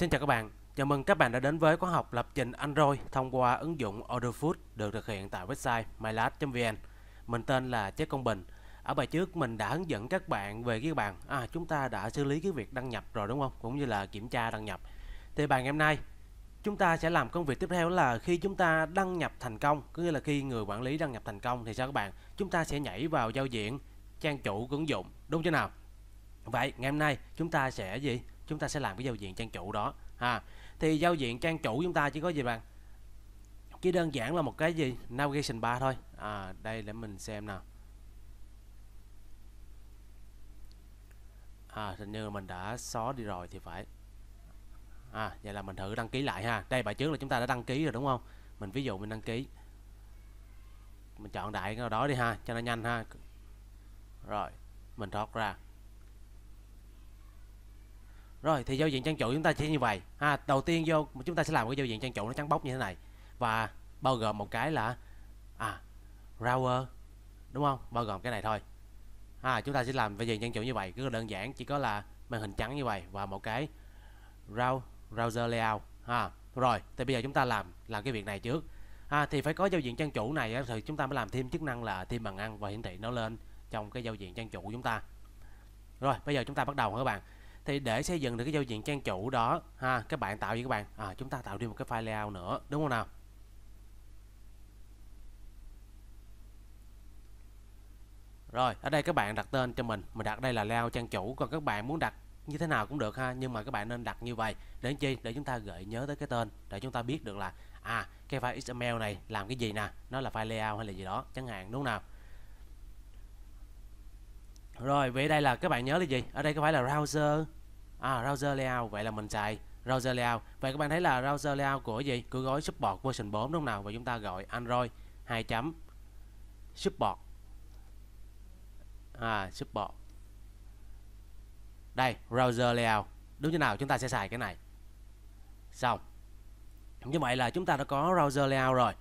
Xin chào các bạn, chào mừng các bạn đã đến với khóa học lập trình Android thông qua ứng dụng Orderfood được thực hiện tại website mylat.vn. Mình tên là Chế Công Bình. Ở bài trước mình đã hướng dẫn các bạn về cái bàn à, chúng ta đã xử lý cái việc đăng nhập rồi đúng không? Cũng như là kiểm tra đăng nhập. Thì bài ngày hôm nay chúng ta sẽ làm công việc tiếp theo là khi chúng ta đăng nhập thành công, có nghĩa là khi người quản lý đăng nhập thành công thì sao các bạn? Chúng ta sẽ nhảy vào giao diện trang chủ ứng dụng, đúng chưa nào? Vậy ngày hôm nay chúng ta sẽ gì? chúng ta sẽ làm cái giao diện trang chủ đó ha thì giao diện trang chủ chúng ta chỉ có gì bạn chỉ đơn giản là một cái gì navigation bar thôi à, đây để mình xem nào à, hình như mình đã xóa đi rồi thì phải à vậy là mình thử đăng ký lại ha đây bài trước là chúng ta đã đăng ký rồi đúng không mình ví dụ mình đăng ký mình chọn đại cái đó đi ha cho nó nhanh ha rồi mình thoát ra rồi thì giao diện trang chủ chúng ta sẽ như vậy ha. Đầu tiên vô chúng ta sẽ làm cái giao diện trang chủ nó trắng bóc như thế này và bao gồm một cái là à router đúng không? Bao gồm cái này thôi. À chúng ta sẽ làm giao diện trang chủ như vậy, cứ đơn giản chỉ có là màn hình trắng như vậy và một cái browser layout ha. Rồi thì bây giờ chúng ta làm làm cái việc này trước. À, thì phải có giao diện trang chủ này thì chúng ta mới làm thêm chức năng là thêm bằng ăn và hiển thị nó lên trong cái giao diện trang chủ của chúng ta. Rồi bây giờ chúng ta bắt đầu các bạn thì để xây dựng được cái giao diện trang chủ đó ha các bạn tạo gì các bạn à, chúng ta tạo đi một cái file layout nữa đúng không nào rồi ở đây các bạn đặt tên cho mình mình đặt đây là layout trang chủ còn các bạn muốn đặt như thế nào cũng được ha nhưng mà các bạn nên đặt như vậy để chi để chúng ta gợi nhớ tới cái tên để chúng ta biết được là à cái file xml này làm cái gì nè nó là file layout hay là gì đó chẳng hạn đúng không nào rồi vậy đây là các bạn nhớ là gì ở đây có phải là browser à, Browser Layout vậy là mình xài Browser Layout vậy các bạn thấy là Browser Layout của gì của gói support version 4 đúng không nào và chúng ta gọi Android 2 chấm support à, support đây Browser Layout đúng như nào chúng ta sẽ xài cái này xong như vậy là chúng ta đã có Browser Layout rồi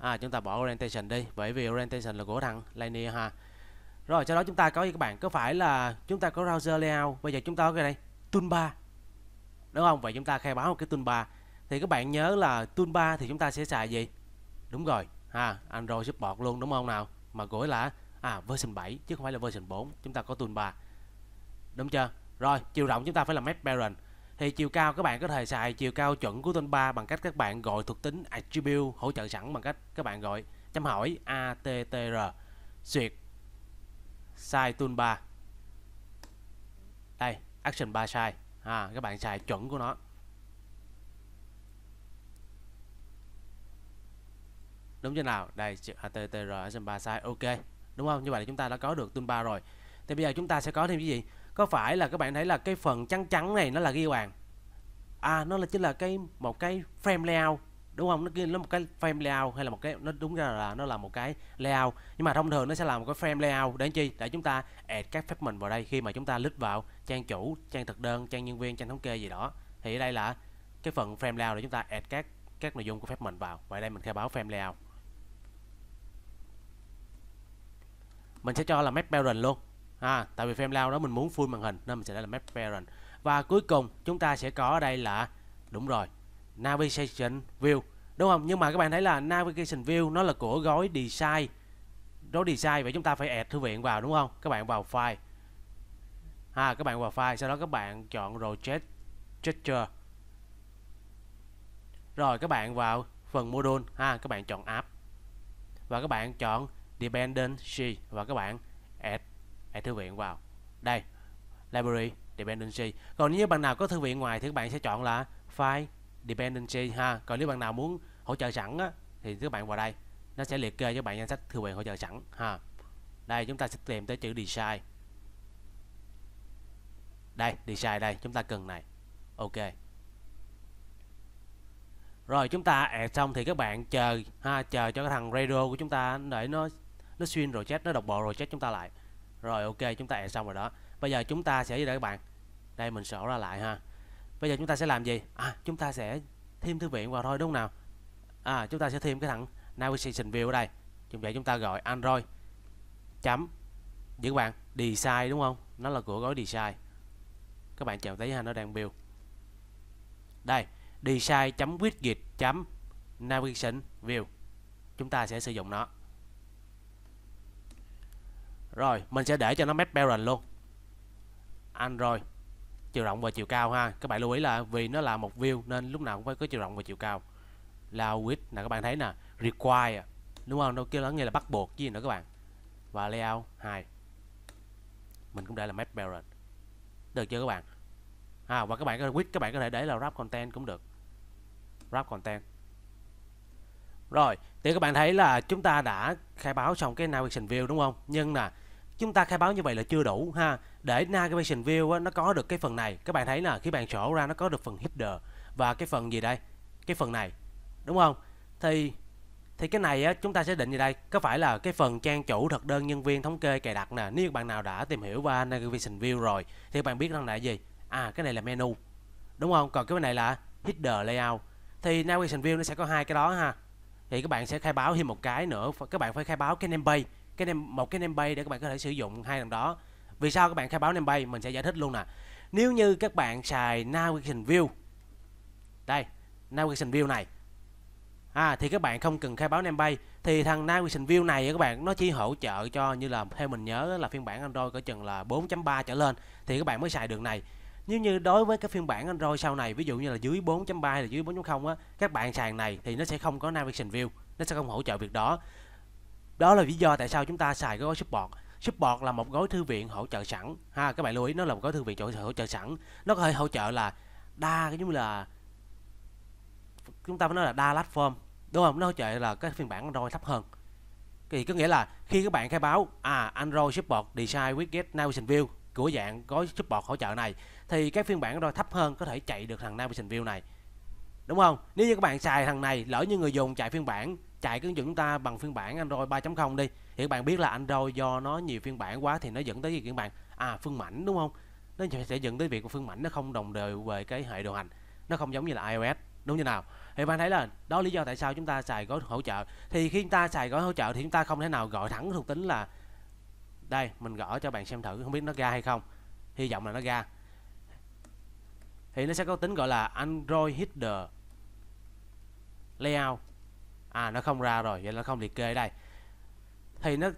à chúng ta bỏ orientation đi bởi vì orientation là của thằng Linear ha rồi sau đó chúng ta có gì các bạn Có phải là chúng ta có browser layout Bây giờ chúng ta có cái này toolbar Đúng không? Vậy chúng ta khai báo một cái toolbar Thì các bạn nhớ là toolbar thì chúng ta sẽ xài gì? Đúng rồi ha Android support luôn đúng không nào? Mà gọi là à version 7 chứ không phải là version 4 Chúng ta có toolbar Đúng chưa? Rồi chiều rộng chúng ta phải là map parent thì chiều cao các bạn có thể xài chiều cao chuẩn của tên 3 bằng cách các bạn gọi thuộc tính attribute hỗ trợ sẵn bằng cách các bạn gọi chấm hỏi attr duyệt size tool 3 đây action 3 size, à, các bạn xài chuẩn của nó đúng chưa nào đây attr à, action 3 size ok đúng không như vậy là chúng ta đã có được tool 3 rồi thì bây giờ chúng ta sẽ có thêm cái gì có phải là các bạn thấy là cái phần trắng trắng này nó là ghi bàn à nó là chính là cái một cái frame layout đúng không nó kia nó một cái frame layout hay là một cái nó đúng ra là nó là một cái layout nhưng mà thông thường nó sẽ là một cái frame layout để chi để chúng ta add các phép mình vào đây khi mà chúng ta lít vào trang chủ trang thực đơn trang nhân viên trang thống kê gì đó thì ở đây là cái phần frame layout để chúng ta add các các nội dung của phép mình vào và đây mình khai báo frame layout mình sẽ cho là map parent luôn à, tại vì frame layout đó mình muốn full màn hình nên mình sẽ để là map parent và cuối cùng chúng ta sẽ có ở đây là đúng rồi navigation view đúng không nhưng mà các bạn thấy là navigation view nó là của gói design gói design vậy chúng ta phải add thư viện vào đúng không các bạn vào file ha à, các bạn vào file sau đó các bạn chọn rồi chat gesture rồi các bạn vào phần module ha các bạn chọn app và các bạn chọn dependency và các bạn add, add thư viện vào đây library dependency còn nếu bạn nào có thư viện ngoài thì các bạn sẽ chọn là file dependency ha còn nếu bạn nào muốn hỗ trợ sẵn á, thì các bạn vào đây nó sẽ liệt kê cho bạn danh sách thư viện hỗ trợ sẵn ha đây chúng ta sẽ tìm tới chữ design đây design đây chúng ta cần này ok rồi chúng ta add xong thì các bạn chờ ha chờ cho cái thằng radio của chúng ta để nó nó xuyên rồi chết nó đọc bộ rồi chết chúng ta lại rồi ok chúng ta add xong rồi đó bây giờ chúng ta sẽ với các bạn đây mình sổ ra lại ha bây giờ chúng ta sẽ làm gì à, chúng ta sẽ thêm thư viện vào thôi đúng không nào à, chúng ta sẽ thêm cái thằng navigation view ở đây chúng vậy chúng ta gọi android chấm những bạn design đúng không nó là của gói design các bạn chào thấy ha nó đang build đây design chấm widget chấm navigation view chúng ta sẽ sử dụng nó rồi mình sẽ để cho nó map parent luôn android chiều rộng và chiều cao ha các bạn lưu ý là vì nó là một view nên lúc nào cũng phải có chiều rộng và chiều cao là width là các bạn thấy nè require đúng không đâu kia nó nghe là bắt buộc gì nữa các bạn và layout hai mình cũng để là map parent được chưa các bạn à, và các bạn có width các bạn có thể để là wrap content cũng được wrap content rồi thì các bạn thấy là chúng ta đã khai báo xong cái navigation view đúng không nhưng là chúng ta khai báo như vậy là chưa đủ ha để navigation view á, nó có được cái phần này các bạn thấy là khi bạn sổ ra nó có được phần header và cái phần gì đây cái phần này đúng không thì thì cái này á, chúng ta sẽ định gì đây có phải là cái phần trang chủ thực đơn nhân viên thống kê cài đặt nè nếu bạn nào đã tìm hiểu qua navigation view rồi thì bạn biết rằng là gì à cái này là menu đúng không còn cái này là header layout thì navigation view nó sẽ có hai cái đó ha thì các bạn sẽ khai báo thêm một cái nữa các bạn phải khai báo cái name page cái nem một cái nem bay để các bạn có thể sử dụng hai lần đó vì sao các bạn khai báo nem bay mình sẽ giải thích luôn nè nếu như các bạn xài navigation view đây navigation view này à, thì các bạn không cần khai báo nem bay thì thằng navigation view này các bạn nó chỉ hỗ trợ cho như là theo mình nhớ là phiên bản android có chừng là 4.3 trở lên thì các bạn mới xài đường này nếu như đối với các phiên bản Android sau này ví dụ như là dưới 4.3 hay là dưới 4.0 á các bạn xài này thì nó sẽ không có navigation view nó sẽ không hỗ trợ việc đó đó là lý do tại sao chúng ta xài cái gói support support là một gói thư viện hỗ trợ sẵn ha các bạn lưu ý nó là một gói thư viện hỗ trợ sẵn nó có thể hỗ trợ là đa cái giống như là chúng ta phải nói là đa platform đúng không nó hỗ trợ là cái phiên bản android thấp hơn thì có nghĩa là khi các bạn khai báo à android support design with get navigation view của dạng gói support hỗ trợ này thì cái phiên bản android thấp hơn có thể chạy được thằng navigation view này đúng không nếu như các bạn xài thằng này lỡ như người dùng chạy phiên bản chạy cái ứng dụng chúng ta bằng phiên bản Android 3.0 đi thì các bạn biết là Android do nó nhiều phiên bản quá thì nó dẫn tới gì các bạn à phương mảnh đúng không nó sẽ dẫn tới việc của phương mảnh nó không đồng đều về cái hệ điều hành nó không giống như là iOS đúng như nào thì bạn thấy là đó lý do tại sao chúng ta xài gói hỗ trợ thì khi chúng ta xài gói hỗ trợ thì chúng ta không thể nào gọi thẳng thuộc tính là đây mình gõ cho bạn xem thử không biết nó ra hay không hy vọng là nó ra thì nó sẽ có tính gọi là Android Header Layout à nó không ra rồi vậy nó không liệt kê đây thì nó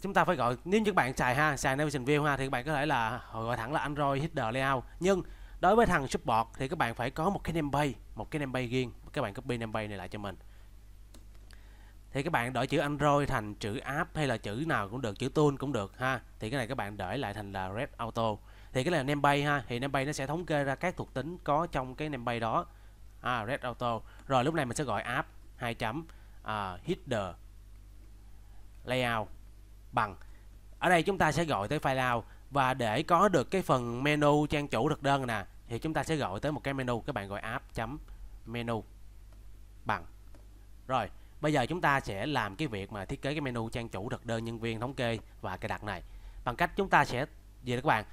chúng ta phải gọi nếu như các bạn xài ha xài Navigation View ha thì các bạn có thể là gọi thẳng là Android Header Layout nhưng đối với thằng support thì các bạn phải có một cái bay, một cái bay riêng các bạn copy bay này lại cho mình thì các bạn đổi chữ Android thành chữ app hay là chữ nào cũng được chữ tool cũng được ha thì cái này các bạn đổi lại thành là Red Auto thì cái này là bay ha thì bay nó sẽ thống kê ra các thuộc tính có trong cái bay đó à, Red Auto rồi lúc này mình sẽ gọi app hai chấm uh, à, header layout bằng ở đây chúng ta sẽ gọi tới file layout và để có được cái phần menu trang chủ thực đơn nè thì chúng ta sẽ gọi tới một cái menu các bạn gọi app menu bằng rồi bây giờ chúng ta sẽ làm cái việc mà thiết kế cái menu trang chủ thực đơn nhân viên thống kê và cài đặt này bằng cách chúng ta sẽ gì các bạn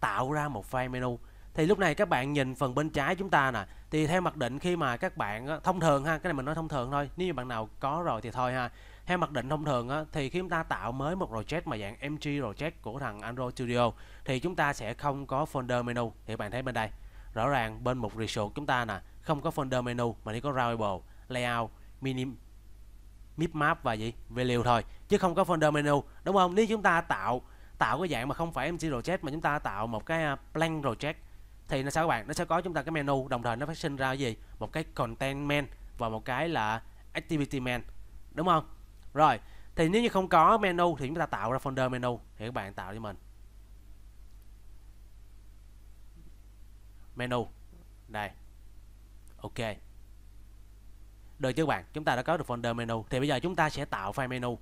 tạo ra một file menu thì lúc này các bạn nhìn phần bên trái chúng ta nè thì theo mặc định khi mà các bạn thông thường ha cái này mình nói thông thường thôi nếu như bạn nào có rồi thì thôi ha theo mặc định thông thường á, thì khi chúng ta tạo mới một project mà dạng mg project của thằng Android Studio thì chúng ta sẽ không có folder menu thì bạn thấy bên đây rõ ràng bên mục resource chúng ta nè không có folder menu mà chỉ có drawable layout minim mipmap và gì value thôi chứ không có folder menu đúng không nếu chúng ta tạo tạo cái dạng mà không phải mg project mà chúng ta tạo một cái à, plan project thì nó sao các bạn nó sẽ có chúng ta cái menu đồng thời nó phát sinh ra gì một cái content men và một cái là activity men đúng không rồi thì nếu như không có menu thì chúng ta tạo ra folder menu thì các bạn tạo cho mình menu đây ok được chứ các bạn chúng ta đã có được folder menu thì bây giờ chúng ta sẽ tạo file menu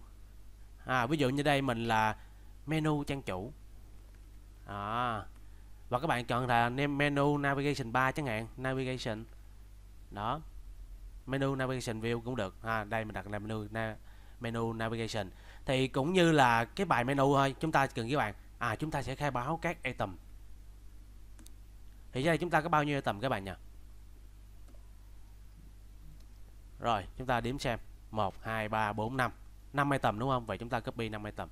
à, ví dụ như đây mình là menu trang chủ à, và các bạn chọn là menu navigation 3 chẳng hạn navigation đó menu navigation view cũng được ha à, đây mình đặt là menu na, menu navigation thì cũng như là cái bài menu thôi chúng ta cần các bạn à chúng ta sẽ khai báo các item thì đây chúng ta có bao nhiêu item các bạn nhỉ rồi chúng ta điểm xem 1 2 3 4 5 5 item đúng không vậy chúng ta copy 5 item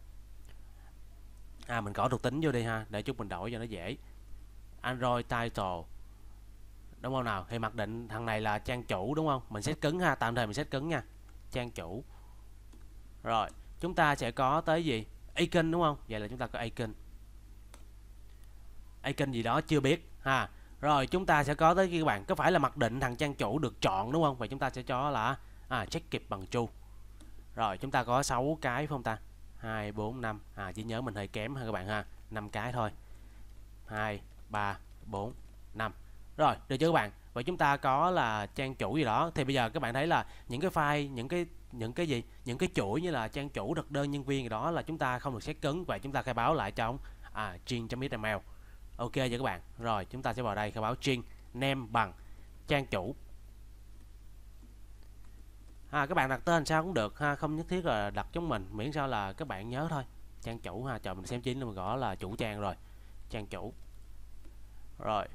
à mình có thuộc tính vô đi ha để chút mình đổi cho nó dễ Android title đúng không nào thì mặc định thằng này là trang chủ đúng không mình sẽ cứng ha tạm thời mình sẽ cứng nha trang chủ rồi chúng ta sẽ có tới gì icon đúng không vậy là chúng ta có icon icon gì đó chưa biết ha rồi chúng ta sẽ có tới các bạn có phải là mặc định thằng trang chủ được chọn đúng không vậy chúng ta sẽ cho là à, check kịp bằng chu rồi chúng ta có 6 cái phải không ta 2 4 5 à chỉ nhớ mình hơi kém ha các bạn ha 5 cái thôi 2 3 4 5 rồi được chưa các bạn và chúng ta có là trang chủ gì đó thì bây giờ các bạn thấy là những cái file những cái những cái gì những cái chuỗi như là trang chủ thực đơn nhân viên gì đó là chúng ta không được xét cứng và chúng ta khai báo lại trong à, gene.xml ok vậy các bạn rồi chúng ta sẽ vào đây khai báo gene name bằng trang chủ à, các bạn đặt tên sao cũng được ha không nhất thiết là đặt giống mình miễn sao là các bạn nhớ thôi trang chủ ha chờ mình xem chính là mình gõ là chủ trang rồi trang chủ rồi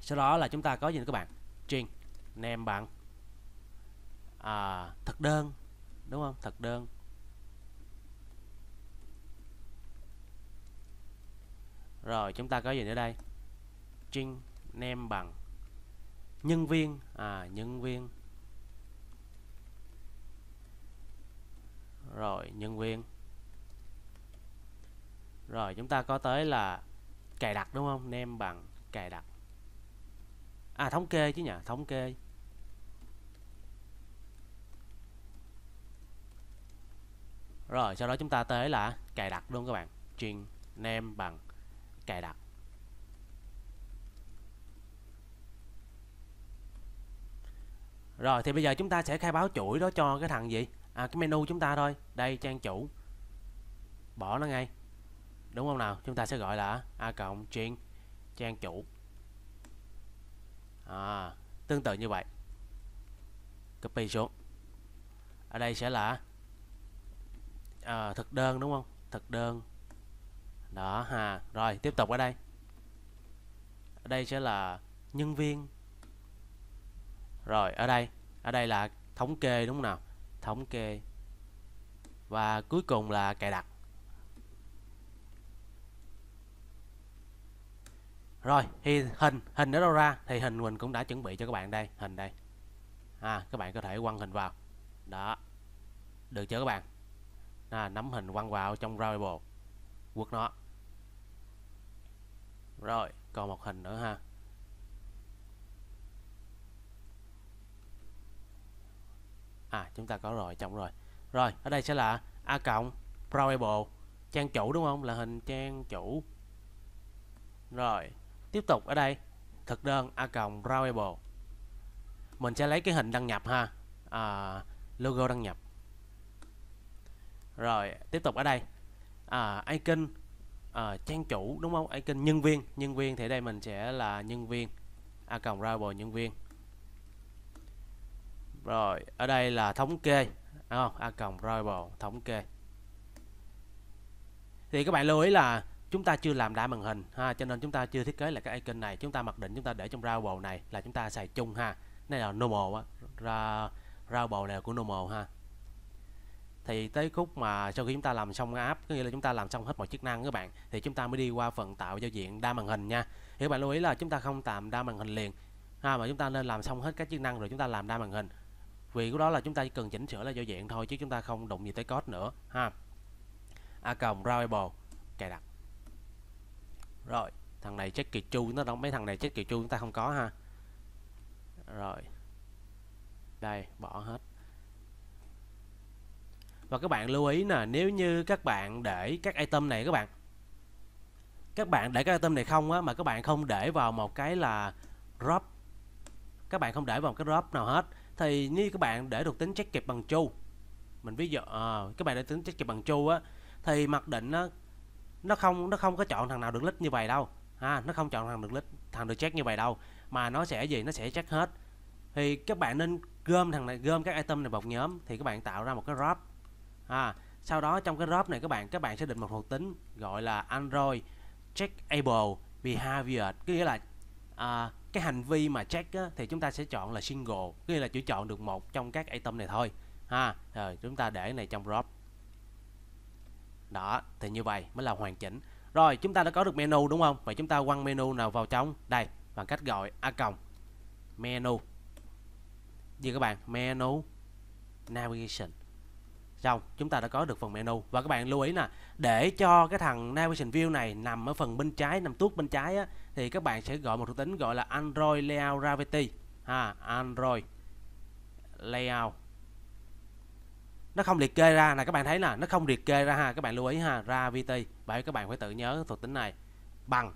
sau đó là chúng ta có gì nữa các bạn string nem bằng à, thật đơn đúng không thật đơn rồi chúng ta có gì nữa đây string nem bằng nhân viên à nhân viên rồi nhân viên rồi chúng ta có tới là cài đặt đúng không nem bằng cài đặt à thống kê chứ nhỉ thống kê rồi sau đó chúng ta tới là cài đặt luôn các bạn trình nem bằng cài đặt rồi thì bây giờ chúng ta sẽ khai báo chuỗi đó cho cái thằng gì à cái menu chúng ta thôi đây trang chủ bỏ nó ngay đúng không nào chúng ta sẽ gọi là a cộng chuyên trang chủ à, tương tự như vậy copy xuống ở đây sẽ là à, thực đơn đúng không thực đơn đó hà rồi tiếp tục ở đây ở đây sẽ là nhân viên rồi ở đây ở đây là thống kê đúng không nào thống kê và cuối cùng là cài đặt rồi thì hình hình ở đâu ra thì hình mình cũng đã chuẩn bị cho các bạn đây hình đây à, các bạn có thể quăng hình vào đó được chưa các bạn à, nắm hình quăng vào trong variable quất nó rồi còn một hình nữa ha à chúng ta có rồi trong rồi rồi ở đây sẽ là a cộng variable trang chủ đúng không là hình trang chủ rồi tiếp tục ở đây thực đơn a cộng routable mình sẽ lấy cái hình đăng nhập ha à, logo đăng nhập rồi tiếp tục ở đây à, icon à, trang chủ đúng không icon nhân viên nhân viên thì đây mình sẽ là nhân viên a cộng routable nhân viên rồi ở đây là thống kê à, a cộng routable thống kê thì các bạn lưu ý là chúng ta chưa làm đa màn hình ha cho nên chúng ta chưa thiết kế là cái icon này chúng ta mặc định chúng ta để trong routable này là chúng ta xài chung ha này là normal á ra routable này là của normal ha thì tới khúc mà sau khi chúng ta làm xong app có nghĩa là chúng ta làm xong hết mọi chức năng các bạn thì chúng ta mới đi qua phần tạo giao diện đa màn hình nha thì các bạn lưu ý là chúng ta không tạm đa màn hình liền ha mà chúng ta nên làm xong hết các chức năng rồi chúng ta làm đa màn hình vì cái đó là chúng ta chỉ cần chỉnh sửa là giao diện thôi chứ chúng ta không đụng gì tới code nữa ha a còng routable cài đặt rồi thằng này chết kỳ chu nó đâu mấy thằng này chết kỳ chu chúng ta không có ha rồi đây bỏ hết và các bạn lưu ý nè nếu như các bạn để các item này các bạn các bạn để các item này không á mà các bạn không để vào một cái là drop các bạn không để vào một cái drop nào hết thì như các bạn để được tính check kịp bằng chu mình ví dụ à, các bạn để tính check kịp bằng chu á thì mặc định á, nó không nó không có chọn thằng nào được lít như vậy đâu ha à, nó không chọn thằng được lít thằng được check như vậy đâu mà nó sẽ gì nó sẽ check hết thì các bạn nên gom thằng này gom các item này vào nhóm thì các bạn tạo ra một cái drop à, sau đó trong cái drop này các bạn các bạn sẽ định một thuộc tính gọi là android check able behavior có nghĩa là à, cái hành vi mà check á, thì chúng ta sẽ chọn là single nghĩa là chỉ chọn được một trong các item này thôi ha à, rồi chúng ta để này trong drop đó thì như vậy mới là hoàn chỉnh rồi chúng ta đã có được menu đúng không vậy chúng ta quăng menu nào vào trong đây bằng cách gọi a cộng menu Như các bạn menu navigation xong chúng ta đã có được phần menu và các bạn lưu ý nè để cho cái thằng navigation view này nằm ở phần bên trái nằm tuốt bên trái á, thì các bạn sẽ gọi một thuộc tính gọi là android layout gravity ha android layout nó không liệt kê ra là các bạn thấy là nó không liệt kê ra ha các bạn lưu ý ha ra VT vậy các bạn phải tự nhớ thuộc tính này bằng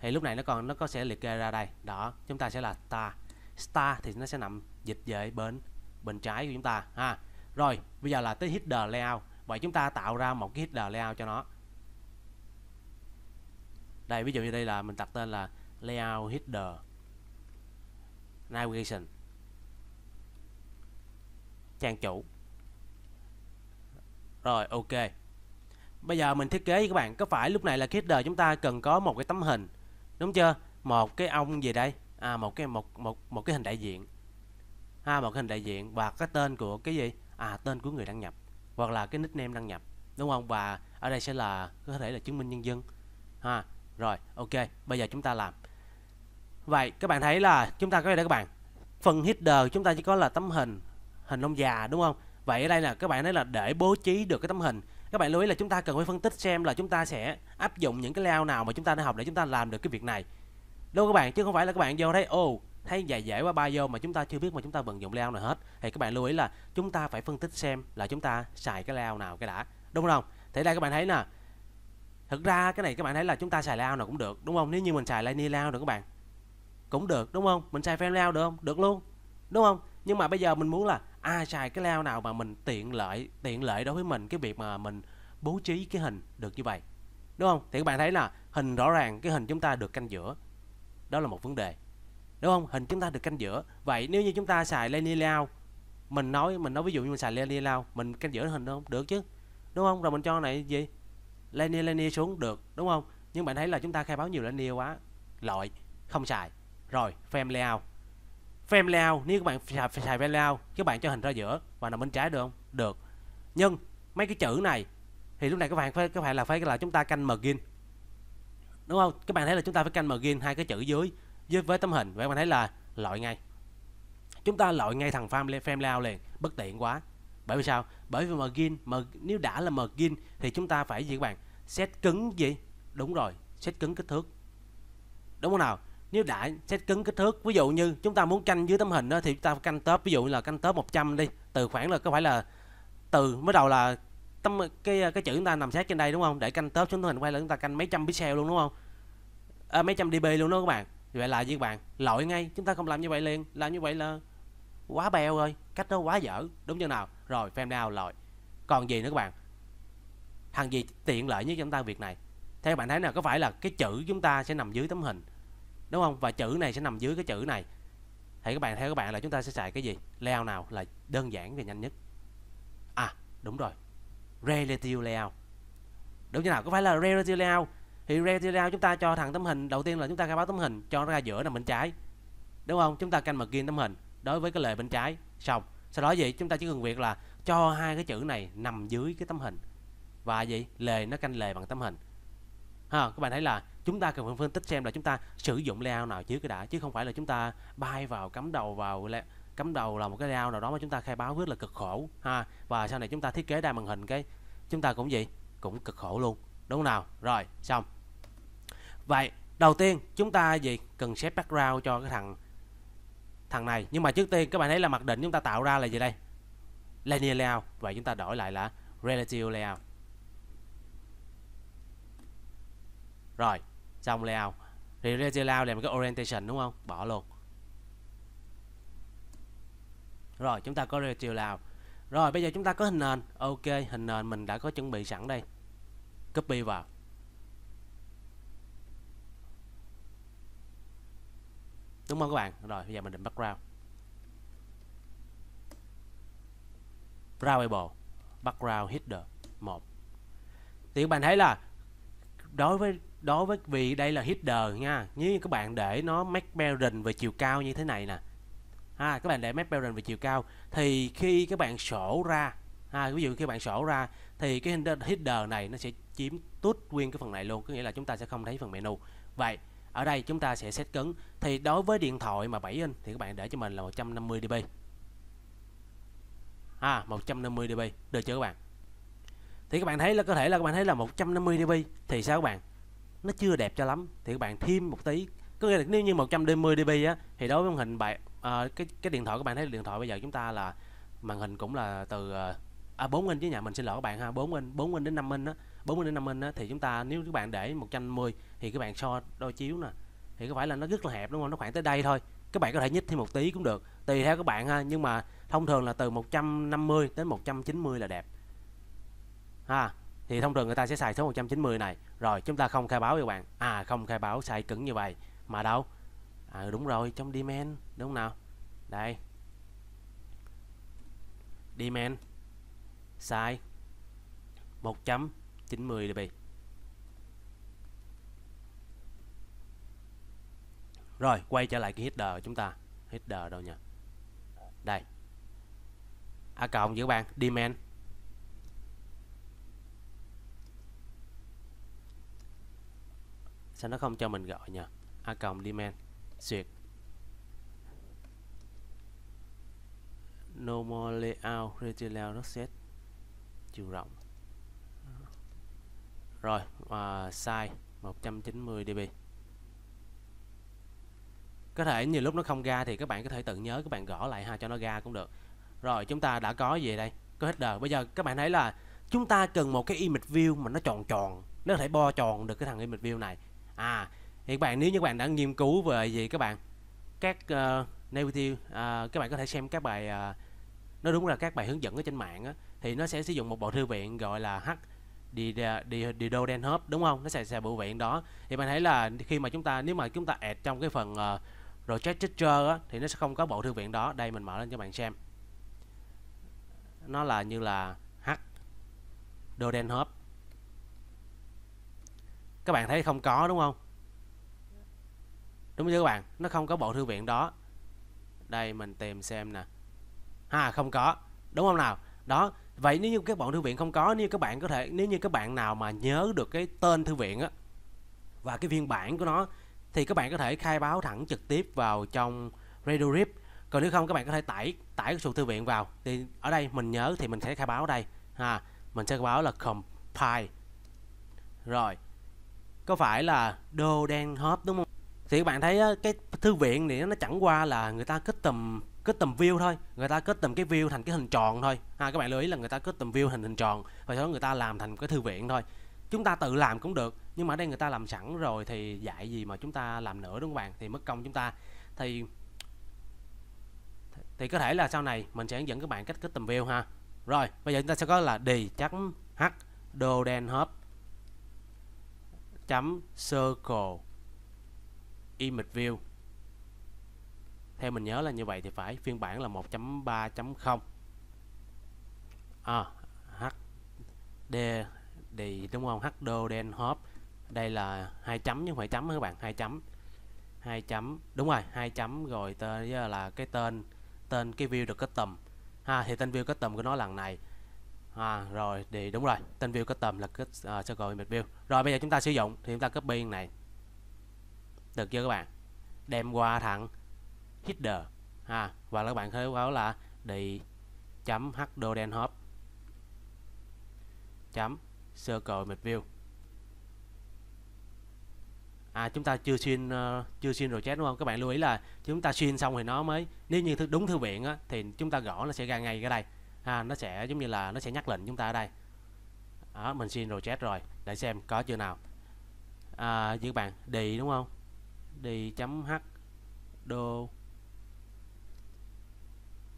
thì lúc này nó còn nó có sẽ liệt kê ra đây đó chúng ta sẽ là star star thì nó sẽ nằm dịch về bên bên trái của chúng ta ha rồi bây giờ là tới header layout vậy chúng ta tạo ra một cái header layout cho nó đây ví dụ như đây là mình đặt tên là layout header navigation trang chủ rồi ok Bây giờ mình thiết kế với các bạn Có phải lúc này là header chúng ta cần có một cái tấm hình Đúng chưa Một cái ông gì đây à, một cái một một một cái hình đại diện ha à, một cái hình đại diện và cái tên của cái gì à tên của người đăng nhập hoặc là cái nickname đăng nhập đúng không và ở đây sẽ là có thể là chứng minh nhân dân ha rồi ok bây giờ chúng ta làm vậy các bạn thấy là chúng ta có đây các bạn phần header chúng ta chỉ có là tấm hình hình ông già đúng không vậy ở đây là các bạn nói là để bố trí được cái tấm hình các bạn lưu ý là chúng ta cần phải phân tích xem là chúng ta sẽ áp dụng những cái layout nào mà chúng ta đã học để chúng ta làm được cái việc này đâu các bạn chứ không phải là các bạn vô thấy ô oh, thấy dài dễ quá ba vô mà chúng ta chưa biết mà chúng ta vận dụng layout nào hết thì các bạn lưu ý là chúng ta phải phân tích xem là chúng ta xài cái layout nào cái đã đúng không thế đây các bạn thấy nè thực ra cái này các bạn thấy là chúng ta xài layout nào cũng được đúng không nếu như mình xài linear layout được các bạn cũng được đúng không mình xài frame layout được không được luôn đúng không nhưng mà bây giờ mình muốn là ai à, xài cái layout nào mà mình tiện lợi tiện lợi đối với mình cái việc mà mình bố trí cái hình được như vậy đúng không thì các bạn thấy là hình rõ ràng cái hình chúng ta được canh giữa đó là một vấn đề đúng không hình chúng ta được canh giữa vậy nếu như chúng ta xài linear layout mình nói mình nói ví dụ như mình xài linear layout mình canh giữa hình không được chứ đúng không rồi mình cho này gì linear linear xuống được đúng không nhưng bạn thấy là chúng ta khai báo nhiều linear quá loại không xài rồi frame layout frame layout nếu các bạn xài, xài frame layout các bạn cho hình ra giữa và nằm bên trái được không được nhưng mấy cái chữ này thì lúc này các bạn phải các bạn là phải là chúng ta canh margin đúng không các bạn thấy là chúng ta phải canh margin hai cái chữ dưới với với tấm hình vậy bạn thấy là loại ngay chúng ta loại ngay thằng frame frame layout liền bất tiện quá bởi vì sao bởi vì margin mà nếu đã là margin thì chúng ta phải gì các bạn set cứng gì đúng rồi set cứng kích thước đúng không nào nếu đã xét cứng kích thước ví dụ như chúng ta muốn canh dưới tấm hình đó, thì chúng ta canh tớp ví dụ là canh tớp 100 đi từ khoảng là có phải là từ mới đầu là tấm cái cái chữ chúng ta nằm sát trên đây đúng không để canh tớp xuống tấm hình quay là chúng ta canh mấy trăm pixel luôn đúng không à, mấy trăm db luôn đó các bạn vậy là gì các bạn lỗi ngay chúng ta không làm như vậy liền làm như vậy là quá bèo rồi cách đó quá dở đúng chưa nào rồi frame nào lỗi còn gì nữa các bạn thằng gì tiện lợi nhất cho chúng ta việc này theo bạn thấy nào có phải là cái chữ chúng ta sẽ nằm dưới tấm hình đúng không và chữ này sẽ nằm dưới cái chữ này thì các bạn theo các bạn là chúng ta sẽ xài cái gì layout nào là đơn giản và nhanh nhất à đúng rồi relative layout đúng như nào có phải là relative layout thì relative layout chúng ta cho thằng tấm hình đầu tiên là chúng ta khai báo tấm hình cho ra giữa là bên trái đúng không chúng ta canh mặt kia tấm hình đối với cái lề bên trái xong sau đó gì chúng ta chỉ cần việc là cho hai cái chữ này nằm dưới cái tấm hình và gì lề nó canh lề bằng tấm hình ha ờ, các bạn thấy là chúng ta cần phân tích xem là chúng ta sử dụng layout nào trước cái đã chứ không phải là chúng ta bay vào cắm đầu vào cắm đầu là một cái layout nào đó mà chúng ta khai báo rất là cực khổ ha và sau này chúng ta thiết kế đa màn hình cái chúng ta cũng gì cũng cực khổ luôn đúng không nào rồi xong vậy đầu tiên chúng ta gì cần set background cho cái thằng thằng này nhưng mà trước tiên các bạn thấy là mặc định chúng ta tạo ra là gì đây linear layout vậy chúng ta đổi lại là relative layout rồi xong layout thì layout là một cái orientation đúng không bỏ luôn rồi chúng ta có layout, lào rồi bây giờ chúng ta có hình nền ok hình nền mình đã có chuẩn bị sẵn đây copy vào đúng không các bạn rồi bây giờ mình định background browable background header một thì các bạn thấy là đối với đối với vì đây là header nha nếu các bạn để nó McLaren về chiều cao như thế này nè à, các bạn để McLaren về chiều cao thì khi các bạn sổ ra à, ví dụ khi bạn sổ ra thì cái header này nó sẽ chiếm tút nguyên cái phần này luôn có nghĩa là chúng ta sẽ không thấy phần menu vậy ở đây chúng ta sẽ set cứng thì đối với điện thoại mà 7 inch thì các bạn để cho mình là 150 dB ha à 150 dB được chưa các bạn thì các bạn thấy là có thể là các bạn thấy là 150 dB thì sao các bạn nó chưa đẹp cho lắm thì các bạn thêm một tí có nghĩa là nếu như 150 dB á thì đối với màn hình bạn à, ờ, cái cái điện thoại các bạn thấy điện thoại bây giờ chúng ta là màn hình cũng là từ ờ, à, 4 inch chứ nhà mình xin lỗi các bạn ha 4 inch 4 inch đến 5 inch á 40 đến 5 inch á thì chúng ta nếu các bạn để 110 thì các bạn so đôi chiếu nè thì có phải là nó rất là hẹp đúng không nó khoảng tới đây thôi các bạn có thể nhích thêm một tí cũng được tùy theo các bạn ha nhưng mà thông thường là từ 150 đến 190 là đẹp ha thì thông thường người ta sẽ xài số 190 này rồi chúng ta không khai báo các bạn à không khai báo xài cứng như vậy mà đâu à, đúng rồi trong demand đúng không nào đây demand size 1.90 dB rồi quay trở lại cái header chúng ta header đâu nhỉ đây a à, cộng giữa bạn demand sao nó không cho mình gọi nhỉ a cộng limen duyệt no more layout retail set chiều rộng rồi và size 190 db có thể nhiều lúc nó không ra thì các bạn có thể tự nhớ các bạn gõ lại ha cho nó ra cũng được rồi chúng ta đã có gì đây có hết đời. bây giờ các bạn thấy là chúng ta cần một cái image view mà nó tròn tròn nó có thể bo tròn được cái thằng image view này à thì các bạn nếu như các bạn đã nghiên cứu về gì các bạn các uh, ờ, native uh, à, các bạn có thể xem các bài uh, nó đúng là các bài hướng dẫn ở trên mạng á, thì nó sẽ sử dụng một bộ thư viện gọi là h đi đi đi đô đen hớp đúng không nó sẽ sẽ bộ viện đó thì bạn thấy là khi mà chúng ta nếu mà chúng ta add trong cái phần uh, project teacher á, thì nó sẽ không có bộ thư viện đó đây mình mở lên cho bạn xem nó là như là h đô đen hớp các bạn thấy không có đúng không đúng chưa các bạn nó không có bộ thư viện đó đây mình tìm xem nè ha à, không có đúng không nào đó vậy nếu như các bộ thư viện không có như các bạn có thể nếu như các bạn nào mà nhớ được cái tên thư viện á và cái phiên bản của nó thì các bạn có thể khai báo thẳng trực tiếp vào trong Radio Rip còn nếu không các bạn có thể tải tải cái sổ thư viện vào thì ở đây mình nhớ thì mình sẽ khai báo đây ha mình sẽ báo là compile rồi có phải là đô đen hớp đúng không thì các bạn thấy cái thư viện này nó chẳng qua là người ta kết tầm kết tầm view thôi người ta kết tầm cái view thành cái hình tròn thôi ha à, các bạn lưu ý là người ta kết tầm view thành hình tròn và sau đó người ta làm thành cái thư viện thôi chúng ta tự làm cũng được nhưng mà ở đây người ta làm sẵn rồi thì dạy gì mà chúng ta làm nữa đúng không bạn thì mất công chúng ta thì thì có thể là sau này mình sẽ hướng dẫn các bạn cách kết tầm view ha rồi bây giờ chúng ta sẽ có là d chấm h đồ đen hấp chấm circle image view theo mình nhớ là như vậy thì phải phiên bản là 1.3.0 à, HD thì đúng không HD đen hop đây là hai chấm nhưng phải chấm các bạn hai chấm hai chấm đúng rồi hai chấm rồi tên là cái tên tên cái view được tầm ha thì tên view tầm của nó lần này à, rồi thì đúng rồi tên view tầm là cái uh, à, circle image view rồi bây giờ chúng ta sử dụng thì chúng ta copy này được chưa các bạn đem qua thẳng header ha à, và các bạn thấy báo là đi chấm h hop chấm circle image view à chúng ta chưa xuyên uh, ờ, chưa xuyên rồi chết đúng không các bạn lưu ý là chúng ta xuyên xong thì nó mới nếu như đúng thư viện á, thì chúng ta gõ nó sẽ ra ngay cái đây ha nó sẽ giống như là nó sẽ nhắc lệnh chúng ta ở đây đó, mình xin rồi chat rồi để xem có chưa nào à, như các bạn đi đúng không đi chấm h đô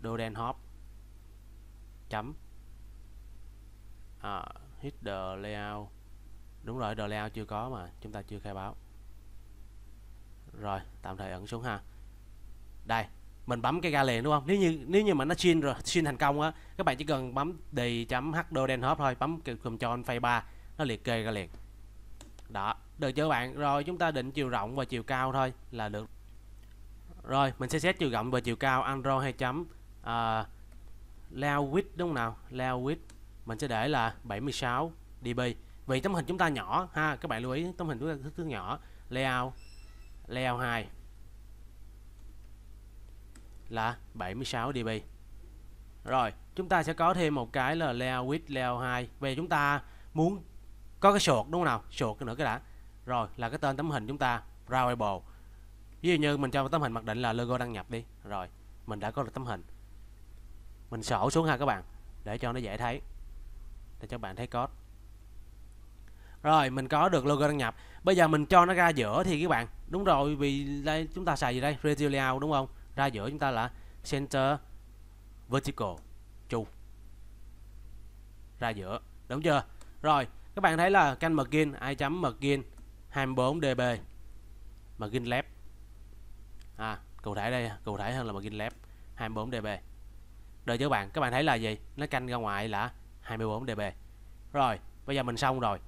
đô đen hop chấm à, hit the layout đúng rồi the layout chưa có mà chúng ta chưa khai báo rồi tạm thời ẩn xuống ha đây mình bấm cái ga liền đúng không nếu như nếu như mà nó xin rồi xin thành công á các bạn chỉ cần bấm đi chấm hdoden hop thôi bấm cùng cho phay ba nó liệt kê ra liền đó được chưa bạn rồi chúng ta định chiều rộng và chiều cao thôi là được rồi mình sẽ xét chiều rộng và chiều cao android 2 chấm uh, à, lao width đúng không nào lao width mình sẽ để là 76 db vì tấm hình chúng ta nhỏ ha các bạn lưu ý tấm hình chúng ta thức, thức nhỏ layout layout 2 là 76 dB rồi chúng ta sẽ có thêm một cái là layout width layout 2 về chúng ta muốn có cái sột đúng không nào sột nữa cái đã rồi là cái tên tấm hình chúng ta roundable ví dụ như mình cho tấm hình mặc định là logo đăng nhập đi rồi mình đã có được tấm hình mình sổ xuống ha các bạn để cho nó dễ thấy để cho bạn thấy code rồi mình có được logo đăng nhập bây giờ mình cho nó ra giữa thì các bạn đúng rồi vì đây chúng ta xài gì đây radio layout đúng không ra giữa chúng ta là center vertical chu ra giữa đúng chưa rồi các bạn thấy là canh margin ai chấm margin 24 db margin left à cụ thể đây cụ thể hơn là margin left 24 db đợi các bạn các bạn thấy là gì nó canh ra ngoài là 24 db rồi bây giờ mình xong rồi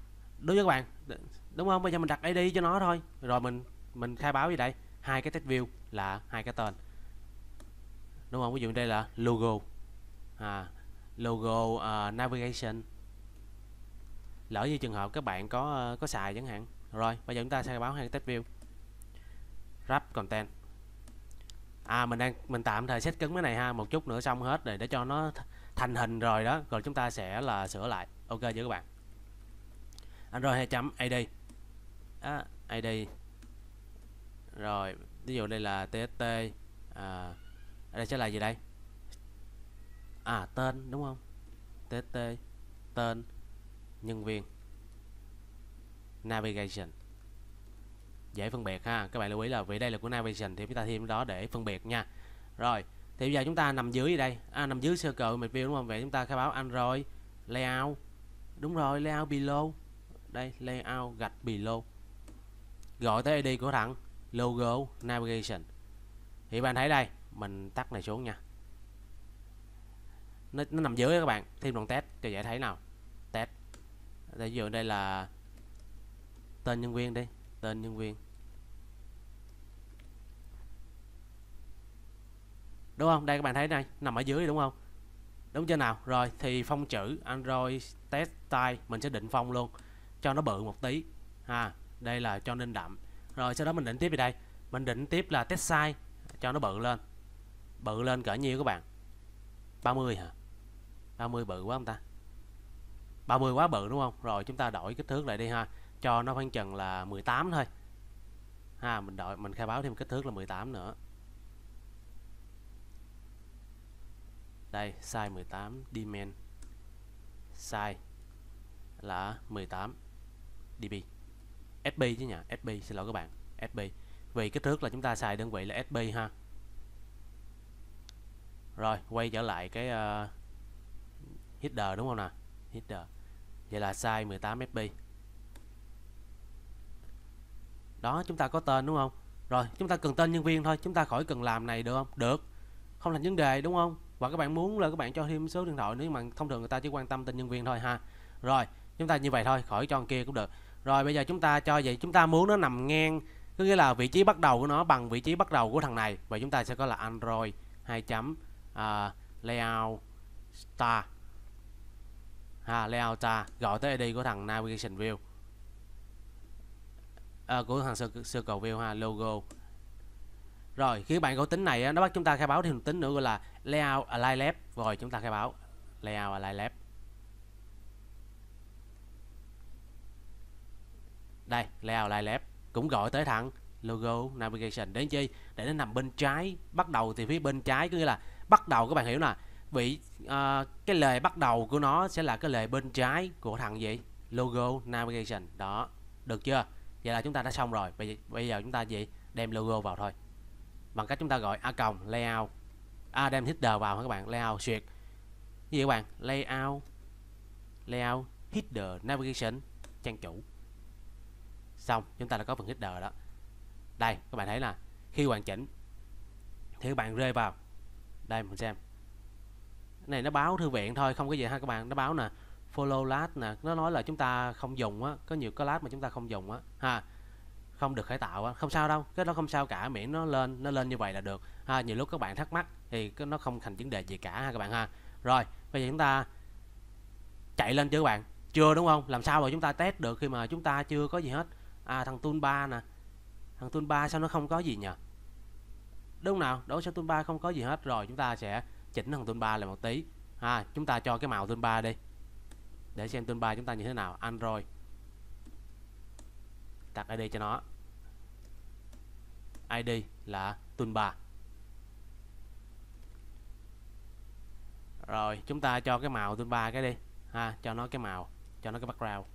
đúng với các bạn đúng không bây giờ mình đặt id cho nó thôi rồi mình mình khai báo gì đây hai cái test view là hai cái tên đúng không ví dụ đây là logo à, logo uh, navigation lỡ như trường hợp các bạn có uh, có xài chẳng hạn rồi bây giờ chúng ta sẽ báo hai test view wrap content à mình đang mình tạm thời set cứng cái này ha một chút nữa xong hết để để cho nó thành hình rồi đó rồi chúng ta sẽ là sửa lại ok chưa các bạn android 2 chấm ad à, ad rồi ví dụ đây là tst à, đây sẽ là gì đây à tên đúng không tt tên nhân viên navigation dễ phân biệt ha các bạn lưu ý là vì đây là của navigation thì chúng ta thêm đó để phân biệt nha rồi thì bây giờ chúng ta nằm dưới đây à, nằm dưới sơ cờ mid view đúng không vậy chúng ta khai báo android layout đúng rồi layout below đây layout gạch below gọi tới id của thằng logo navigation thì bạn thấy đây mình tắt này xuống nha nó, nó nằm dưới các bạn thêm đoạn test cho dễ thấy nào test ví dụ đây là tên nhân viên đi tên nhân viên đúng không đây các bạn thấy này nằm ở dưới đúng không đúng chưa nào rồi thì phong chữ Android test style mình sẽ định phong luôn cho nó bự một tí ha à, đây là cho nên đậm rồi sau đó mình định tiếp về đây mình định tiếp là test size cho nó bự lên bự lên cỡ nhiêu các bạn 30 hả 30 bự quá không ta 30 quá bự đúng không rồi chúng ta đổi kích thước lại đi ha cho nó khoảng chừng là 18 thôi ha mình đổi mình khai báo thêm kích thước là 18 nữa đây size 18 dimen size là 18 db sb chứ nhỉ sb xin lỗi các bạn sb vì kích thước là chúng ta xài đơn vị là sb ha rồi quay trở lại cái uh, ờ, header đúng không nè header vậy là size 18 fp đó chúng ta có tên đúng không rồi chúng ta cần tên nhân viên thôi chúng ta khỏi cần làm này được không được không thành vấn đề đúng không và các bạn muốn là các bạn cho thêm số điện thoại nếu mà thông thường người ta chỉ quan tâm tên nhân viên thôi ha rồi chúng ta như vậy thôi khỏi cho kia cũng được rồi bây giờ chúng ta cho vậy chúng ta muốn nó nằm ngang có nghĩa là vị trí bắt đầu của nó bằng vị trí bắt đầu của thằng này và chúng ta sẽ có là android 2 chấm à, layout star ha layout star gọi tới ID của thằng navigation view à, của thằng circle view ha logo rồi khi bạn có tính này nó bắt chúng ta khai báo thêm tính nữa gọi là layout align left rồi chúng ta khai báo layout align left đây layout align left cũng gọi tới thằng logo navigation đến chi để nó nằm bên trái bắt đầu từ phía bên trái có nghĩa là bắt đầu các bạn hiểu là vị uh, cái lề bắt đầu của nó sẽ là cái lề bên trái của thằng gì logo navigation đó được chưa vậy là chúng ta đã xong rồi bây, bây giờ chúng ta gì đem logo vào thôi bằng cách chúng ta gọi a còng layout à, đem header vào các bạn layout duyệt như vậy các bạn layout layout header navigation trang chủ xong chúng ta đã có phần header đó đây các bạn thấy là khi hoàn chỉnh thì các bạn rơi vào đây mình xem cái này nó báo thư viện thôi không có gì ha các bạn nó báo nè follow lát nè nó nói là chúng ta không dùng á có nhiều cái lát mà chúng ta không dùng á ha không được khởi tạo á không sao đâu cái đó không sao cả miễn nó lên nó lên như vậy là được ha nhiều lúc các bạn thắc mắc thì nó không thành vấn đề gì cả ha các bạn ha rồi bây giờ chúng ta chạy lên chưa các bạn chưa đúng không làm sao mà chúng ta test được khi mà chúng ta chưa có gì hết à thằng toolbar nè thằng toolbar sao nó không có gì nhỉ đúng nào đối số Tulpa không có gì hết rồi chúng ta sẽ chỉnh thằng Tulpa lại một tí ha chúng ta cho cái màu Tulpa đi để xem Tulpa chúng ta như thế nào Android đặt ID cho nó ID là Tulpa rồi chúng ta cho cái màu Tulpa cái đi ha cho nó cái màu cho nó cái background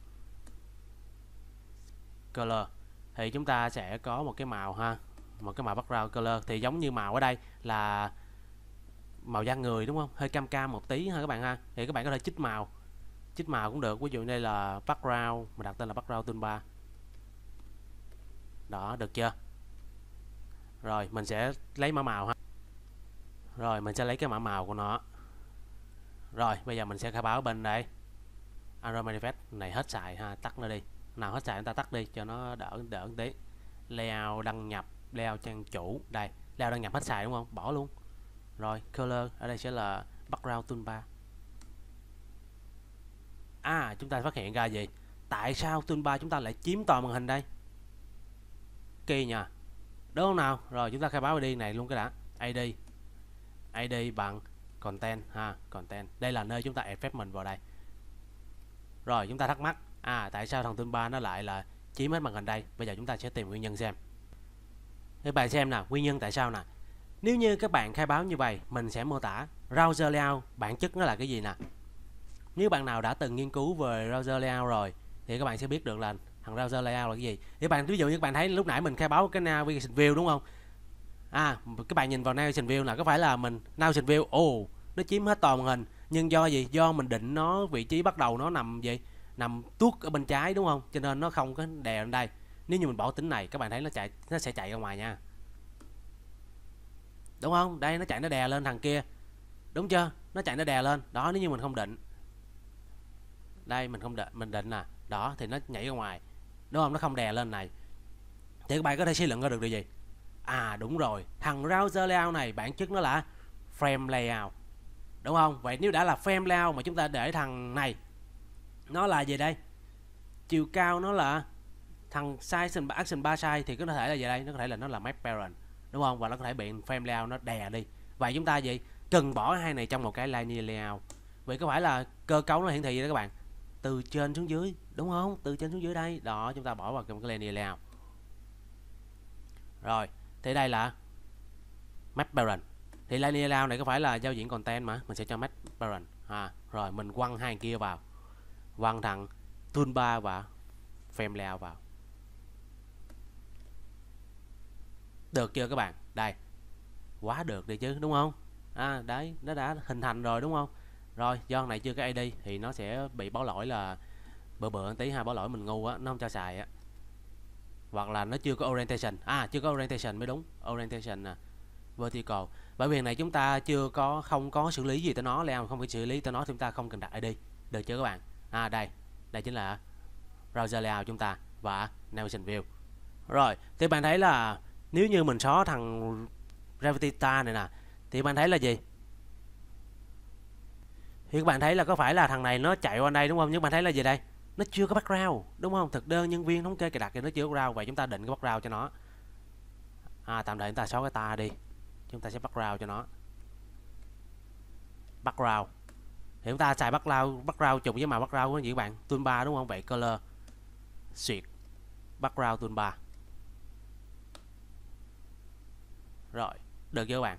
color thì chúng ta sẽ có một cái màu ha một cái màu background color thì giống như màu ở đây là màu da người đúng không hơi cam cam một tí ha các bạn ha thì các bạn có thể chích màu chích màu cũng được ví dụ đây là background mà đặt tên là background toolbar đó được chưa rồi mình sẽ lấy mã màu ha rồi mình sẽ lấy cái mã màu của nó rồi bây giờ mình sẽ khai báo bên đây android Manifest này hết xài ha tắt nó đi nào hết xài chúng ta tắt đi cho nó đỡ đỡ một tí layout đăng nhập layout trang chủ đây layout đang nhập hết xài đúng không bỏ luôn rồi color ở đây sẽ là background toolbar à chúng ta phát hiện ra gì tại sao toolbar chúng ta lại chiếm toàn màn hình đây kỳ nha đúng không nào rồi chúng ta khai báo ID này luôn cái đã ID ID bằng content ha content đây là nơi chúng ta add phép mình vào đây rồi chúng ta thắc mắc à tại sao thằng toolbar nó lại là chiếm hết màn hình đây bây giờ chúng ta sẽ tìm nguyên nhân xem các bạn xem là nguyên nhân tại sao nè nếu như các bạn khai báo như vậy mình sẽ mô tả browser layout bản chất nó là cái gì nè nếu bạn nào đã từng nghiên cứu về browser layout rồi thì các bạn sẽ biết được là thằng browser layout là cái gì thì bạn ví dụ như các bạn thấy lúc nãy mình khai báo cái navigation view đúng không à các bạn nhìn vào navigation view là có phải là mình navigation view ồ oh, nó chiếm hết toàn màn hình nhưng do gì do mình định nó vị trí bắt đầu nó nằm vậy nằm tuốt ở bên trái đúng không cho nên nó không có đè lên đây nếu như mình bỏ tính này các bạn thấy nó chạy nó sẽ chạy ra ngoài nha đúng không đây nó chạy nó đè lên thằng kia đúng chưa nó chạy nó đè lên đó nếu như mình không định đây mình không định mình định nè à. đó thì nó nhảy ra ngoài đúng không nó không đè lên này thì các bạn có thể suy luận ra được điều gì à đúng rồi thằng browser layout này bản chất nó là frame layout đúng không vậy nếu đã là frame layout mà chúng ta để thằng này nó là gì đây chiều cao nó là thằng size action à, ba size thì có thể là vậy đây nó có thể là nó là map parent đúng không và nó có thể bị frame layout nó đè đi vậy chúng ta gì cần bỏ hai này trong một cái line layout vậy có phải là cơ cấu nó hiển thị đó các bạn từ trên xuống dưới đúng không từ trên xuống dưới đây đó chúng ta bỏ vào trong cái line layout rồi thì đây là map parent thì line layout này có phải là giao diện content mà mình sẽ cho map parent à, rồi mình quăng hai kia vào quăng thằng toolbar và frame layout vào được chưa các bạn đây quá được đi chứ đúng không à, đấy nó đã hình thành rồi đúng không rồi do này chưa cái ID thì nó sẽ bị báo lỗi là bữa bữa tí ha báo lỗi mình ngu á nó không cho xài á hoặc là nó chưa có orientation à chưa có orientation mới đúng orientation nè à, vertical bởi vì này chúng ta chưa có không có xử lý gì tới nó leo không phải xử lý tới nó chúng ta không cần đặt ID được chưa các bạn à đây đây chính là browser layout chúng ta và navigation view rồi thì bạn thấy là nếu như mình xóa thằng Gravity Star này nè thì bạn thấy là gì thì các bạn thấy là có phải là thằng này nó chạy qua đây đúng không nhưng bạn thấy là gì đây nó chưa có background đúng không thực đơn nhân viên thống kê cài đặt thì nó chưa có background vậy chúng ta định cái background cho nó à, tạm thời chúng ta xóa cái ta đi chúng ta sẽ background cho nó background thì chúng ta xài background background trùng với màu background của gì các bạn toolbar đúng không vậy color xuyệt background toolbar rồi được chưa các bạn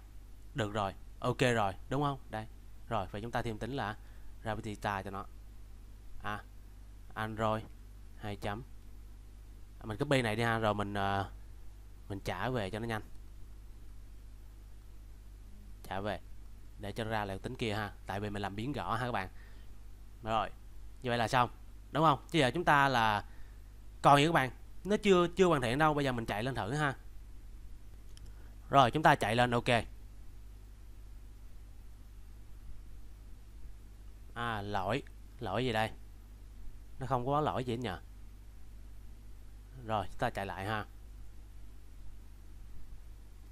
được rồi ok rồi đúng không đây rồi vậy chúng ta thêm tính là gravity star cho nó à android hai chấm à, mình copy này đi ha rồi mình uh, mình trả về cho nó nhanh trả về để cho ra lại tính kia ha tại vì mình làm biến rõ ha các bạn rồi như vậy là xong đúng không bây giờ chúng ta là còn gì các bạn nó chưa chưa hoàn thiện đâu bây giờ mình chạy lên thử ha rồi chúng ta chạy lên ok. À lỗi, lỗi gì đây? Nó không có lỗi gì hết nhờ. Rồi chúng ta chạy lại ha.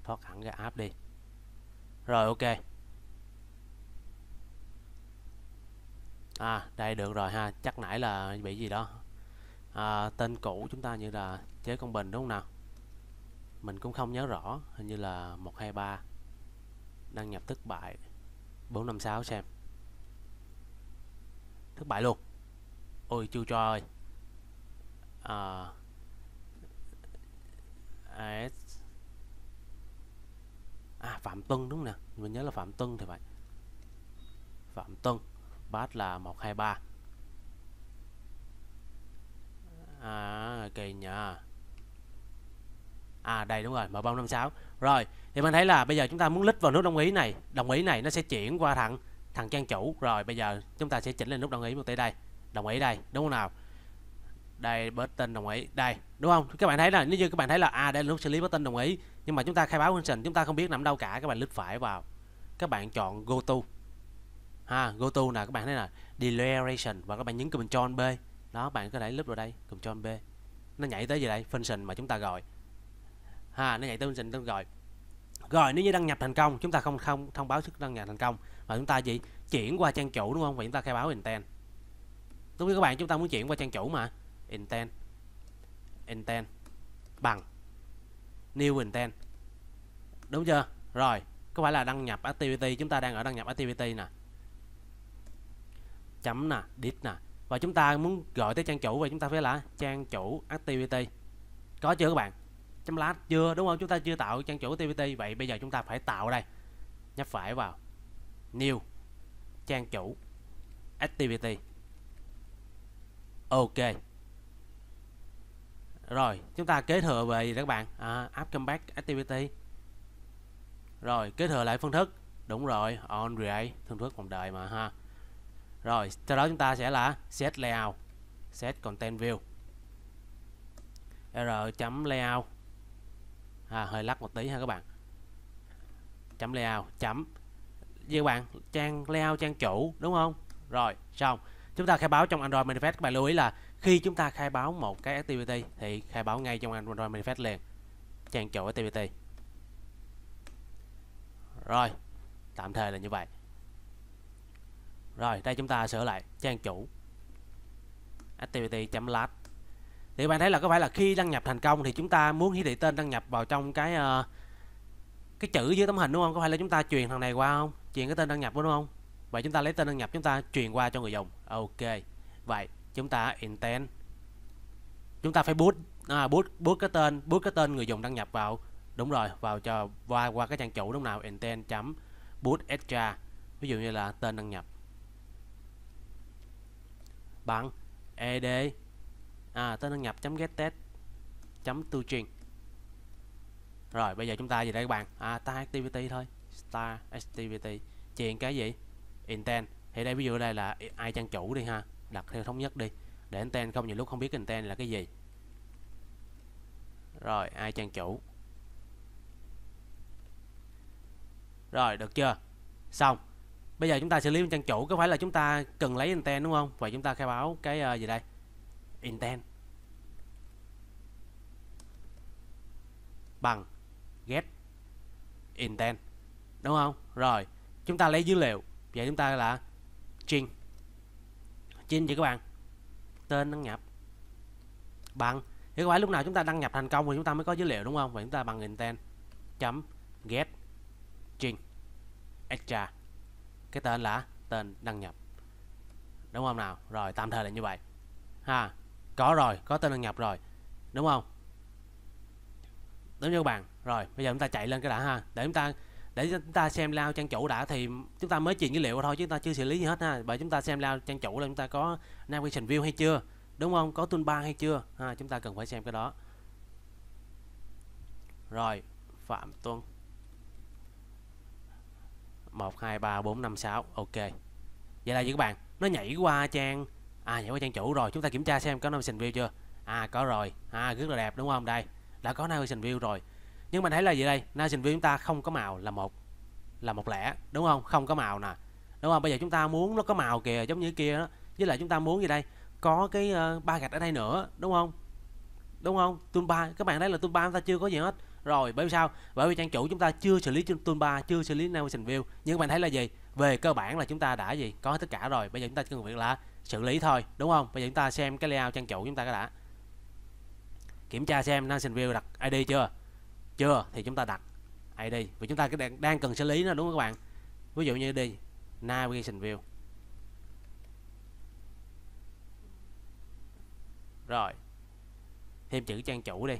Thoát hẳn ra app đi. Rồi ok. À đây được rồi ha, chắc nãy là bị gì đó. À, tên cũ chúng ta như là chế công bình đúng không nào? mình cũng không nhớ rõ hình như là 123 đăng nhập thất bại 456 xem thất bại luôn ôi chu cho ơi à, AS à Phạm Tuân đúng nè mình nhớ là Phạm Tuân thì phải Phạm Tuân bát là 123 à kỳ nhờ à đây đúng rồi m bông năm sáu rồi thì mình thấy là bây giờ chúng ta muốn lít vào nút đồng ý này đồng ý này nó sẽ chuyển qua thằng thằng trang chủ rồi bây giờ chúng ta sẽ chỉnh lên nút đồng ý một tới đây đồng ý đây đúng không nào đây button đồng ý đây đúng không các bạn thấy là nếu như các bạn thấy là à đây là nút xử lý button đồng ý nhưng mà chúng ta khai báo function chúng ta không biết nằm đâu cả các bạn lít phải vào các bạn chọn go to ha go to nè các bạn thấy là declaration và các bạn nhấn control b đó bạn có thể lít vào đây control b nó nhảy tới gì đây function mà chúng ta gọi ha nó nhảy tới trình tôi gọi rồi nếu như đăng nhập thành công chúng ta không không thông báo sức đăng nhập thành công và chúng ta chỉ chuyển qua trang chủ đúng không và chúng ta khai báo intent đúng như các bạn chúng ta muốn chuyển qua trang chủ mà intent intent bằng new intent đúng chưa rồi có phải là đăng nhập activity chúng ta đang ở đăng nhập activity nè chấm nè dit nè và chúng ta muốn gọi tới trang chủ và chúng ta phải là trang chủ activity có chưa các bạn chấm lát chưa đúng không chúng ta chưa tạo trang chủ tpt vậy bây giờ chúng ta phải tạo đây nhấp phải vào new trang chủ activity ok rồi chúng ta kế thừa về các bạn à, app comeback activity rồi kế thừa lại phương thức đúng rồi on create phương thức còn đời mà ha rồi sau đó chúng ta sẽ là set layout set content view r chấm layout à, hơi lắc một tí ha các bạn chấm layout chấm như các bạn trang layout trang chủ đúng không rồi xong chúng ta khai báo trong Android Manifest các bạn lưu ý là khi chúng ta khai báo một cái activity thì khai báo ngay trong Android Manifest liền trang chủ activity rồi tạm thời là như vậy rồi đây chúng ta sửa lại trang chủ activity.lat thì bạn thấy là có phải là khi đăng nhập thành công thì chúng ta muốn hiển thị tên đăng nhập vào trong cái uh, cái chữ dưới tấm hình đúng không có phải là chúng ta truyền thằng này qua không truyền cái tên đăng nhập đúng không vậy chúng ta lấy tên đăng nhập chúng ta truyền qua cho người dùng ok vậy chúng ta intent chúng ta phải boot à, boot boot cái tên boot cái tên người dùng đăng nhập vào đúng rồi vào cho qua qua cái trang chủ đúng nào intent chấm boot extra ví dụ như là tên đăng nhập bằng ed à, tên đăng nhập get test tu truyền rồi bây giờ chúng ta gì đây các bạn à, start activity thôi start activity truyền cái gì intent thì đây ví dụ đây là ai trang chủ đi ha đặt theo thống nhất đi để intent không nhiều lúc không biết intent là cái gì rồi ai trang chủ rồi được chưa xong bây giờ chúng ta xử lý trang chủ có phải là chúng ta cần lấy intent đúng không và chúng ta khai báo cái uh, gì đây intent bằng get intent đúng không rồi chúng ta lấy dữ liệu vậy chúng ta là string string gì các bạn tên đăng nhập bằng thì có phải lúc nào chúng ta đăng nhập thành công thì chúng ta mới có dữ liệu đúng không và chúng ta bằng intent chấm get string extra cái tên là tên đăng nhập đúng không nào rồi tạm thời là như vậy ha có rồi có tên đăng nhập rồi đúng không đúng như các bạn rồi bây giờ chúng ta chạy lên cái đã ha để chúng ta để chúng ta xem lao trang chủ đã thì chúng ta mới truyền dữ liệu thôi chứ chúng ta chưa xử lý gì hết ha bởi chúng ta xem lao trang chủ là chúng ta có navigation view hay chưa đúng không có toolbar hay chưa ha chúng ta cần phải xem cái đó rồi phạm tuân 1 2 3 4 5 6 ok vậy là gì các bạn nó nhảy qua trang à nhảy qua trang chủ rồi chúng ta kiểm tra xem có nomination view chưa à có rồi à rất là đẹp đúng không đây đã có nomination view rồi nhưng mà thấy là gì đây nomination view chúng ta không có màu là một là một lẻ đúng không không có màu nè đúng không bây giờ chúng ta muốn nó có màu kìa giống như kia đó với lại chúng ta muốn gì đây có cái uh, ba gạch ở đây nữa đúng không đúng không toolbar các bạn thấy là toolbar chúng ta chưa có gì hết rồi bởi vì sao bởi vì trang chủ chúng ta chưa xử lý toolbar chưa xử lý navigation view nhưng mà thấy là gì về cơ bản là chúng ta đã gì có tất cả rồi bây giờ chúng ta cần việc là xử lý thôi đúng không bây giờ chúng ta xem cái layout trang chủ chúng ta đã kiểm tra xem Nelson View đặt ID chưa chưa thì chúng ta đặt ID vì chúng ta cái đang, đang cần xử lý nó đúng không các bạn ví dụ như đi navigation view rồi thêm chữ trang chủ đi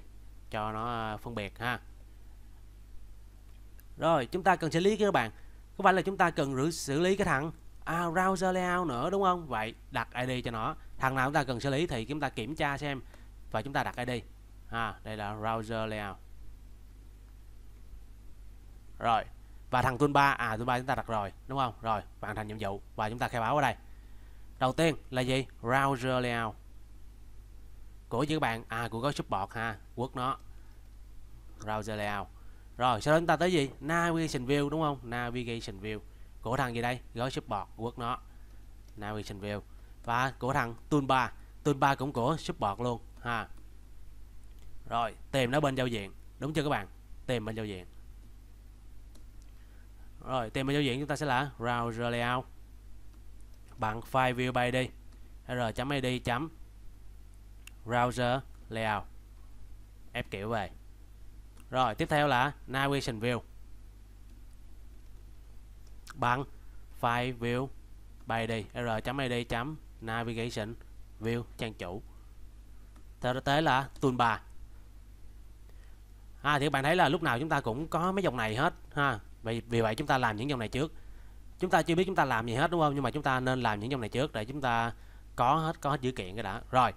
cho nó à, phân biệt ha rồi chúng ta cần xử lý các bạn có phải là chúng ta cần xử lý cái thằng browser à, layout nữa đúng không vậy đặt id cho nó thằng nào chúng ta cần xử lý thì chúng ta kiểm tra xem và chúng ta đặt id à, đây là browser layout rồi và thằng toolbar à toolbar chúng ta đặt rồi đúng không rồi hoàn thành nhiệm vụ và chúng ta khai báo ở đây đầu tiên là gì browser layout của chứ các bạn à của có support ha quất nó browser layout rồi sau đó chúng ta tới gì navigation view đúng không navigation view của thằng gì đây gói support quất nó navigation view và của thằng toolbar toolbar cũng của support luôn ha rồi tìm nó bên giao diện đúng chưa các bạn tìm bên giao diện rồi tìm bên giao diện chúng ta sẽ là browser layout bằng file view by đi r.id chấm browser layout ép kiểu về rồi tiếp theo là navigation view bằng file view by đi r.id navigation view trang chủ thực tế là toolbar à, thì các bạn thấy là lúc nào chúng ta cũng có mấy dòng này hết ha vì, vì vậy chúng ta làm những dòng này trước chúng ta chưa biết chúng ta làm gì hết đúng không nhưng mà chúng ta nên làm những dòng này trước để chúng ta có hết có hết dữ kiện cái đã rồi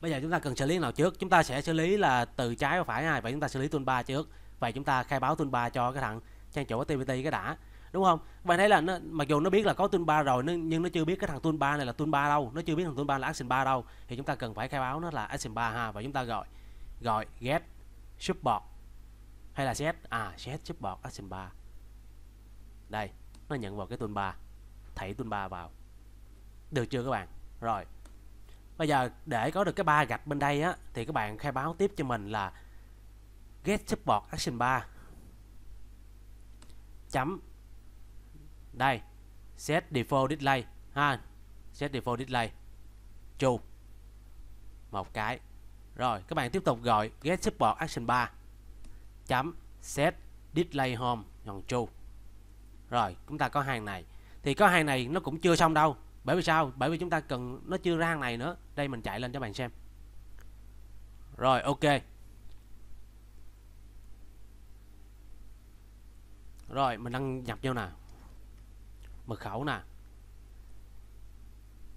bây giờ chúng ta cần xử lý nào trước chúng ta sẽ xử lý là từ trái và phải ai vậy chúng ta xử lý toolbar trước vậy chúng ta khai báo toolbar cho cái thằng trang chủ của TPT cái đã đúng không bạn thấy là nó, mặc dù nó biết là có tool ba rồi nhưng nó chưa biết cái thằng tool ba này là tool ba đâu nó chưa biết thằng tool ba là action ba đâu thì chúng ta cần phải khai báo nó là action ba ha và chúng ta gọi gọi get support hay là set à set support action ba đây nó nhận vào cái tool ba thảy tool ba vào được chưa các bạn rồi bây giờ để có được cái ba gạch bên đây á thì các bạn khai báo tiếp cho mình là get support action ba chấm đây, set default display ha. Set default display. Chu. Một cái. Rồi, các bạn tiếp tục gọi get support action 3 chấm set display home nhọn chu. Rồi, chúng ta có hàng này. Thì có hàng này nó cũng chưa xong đâu. Bởi vì sao? Bởi vì chúng ta cần nó chưa ra hàng này nữa. Đây mình chạy lên cho bạn xem. Rồi, ok. Rồi, mình đăng nhập vô nè mật khẩu nè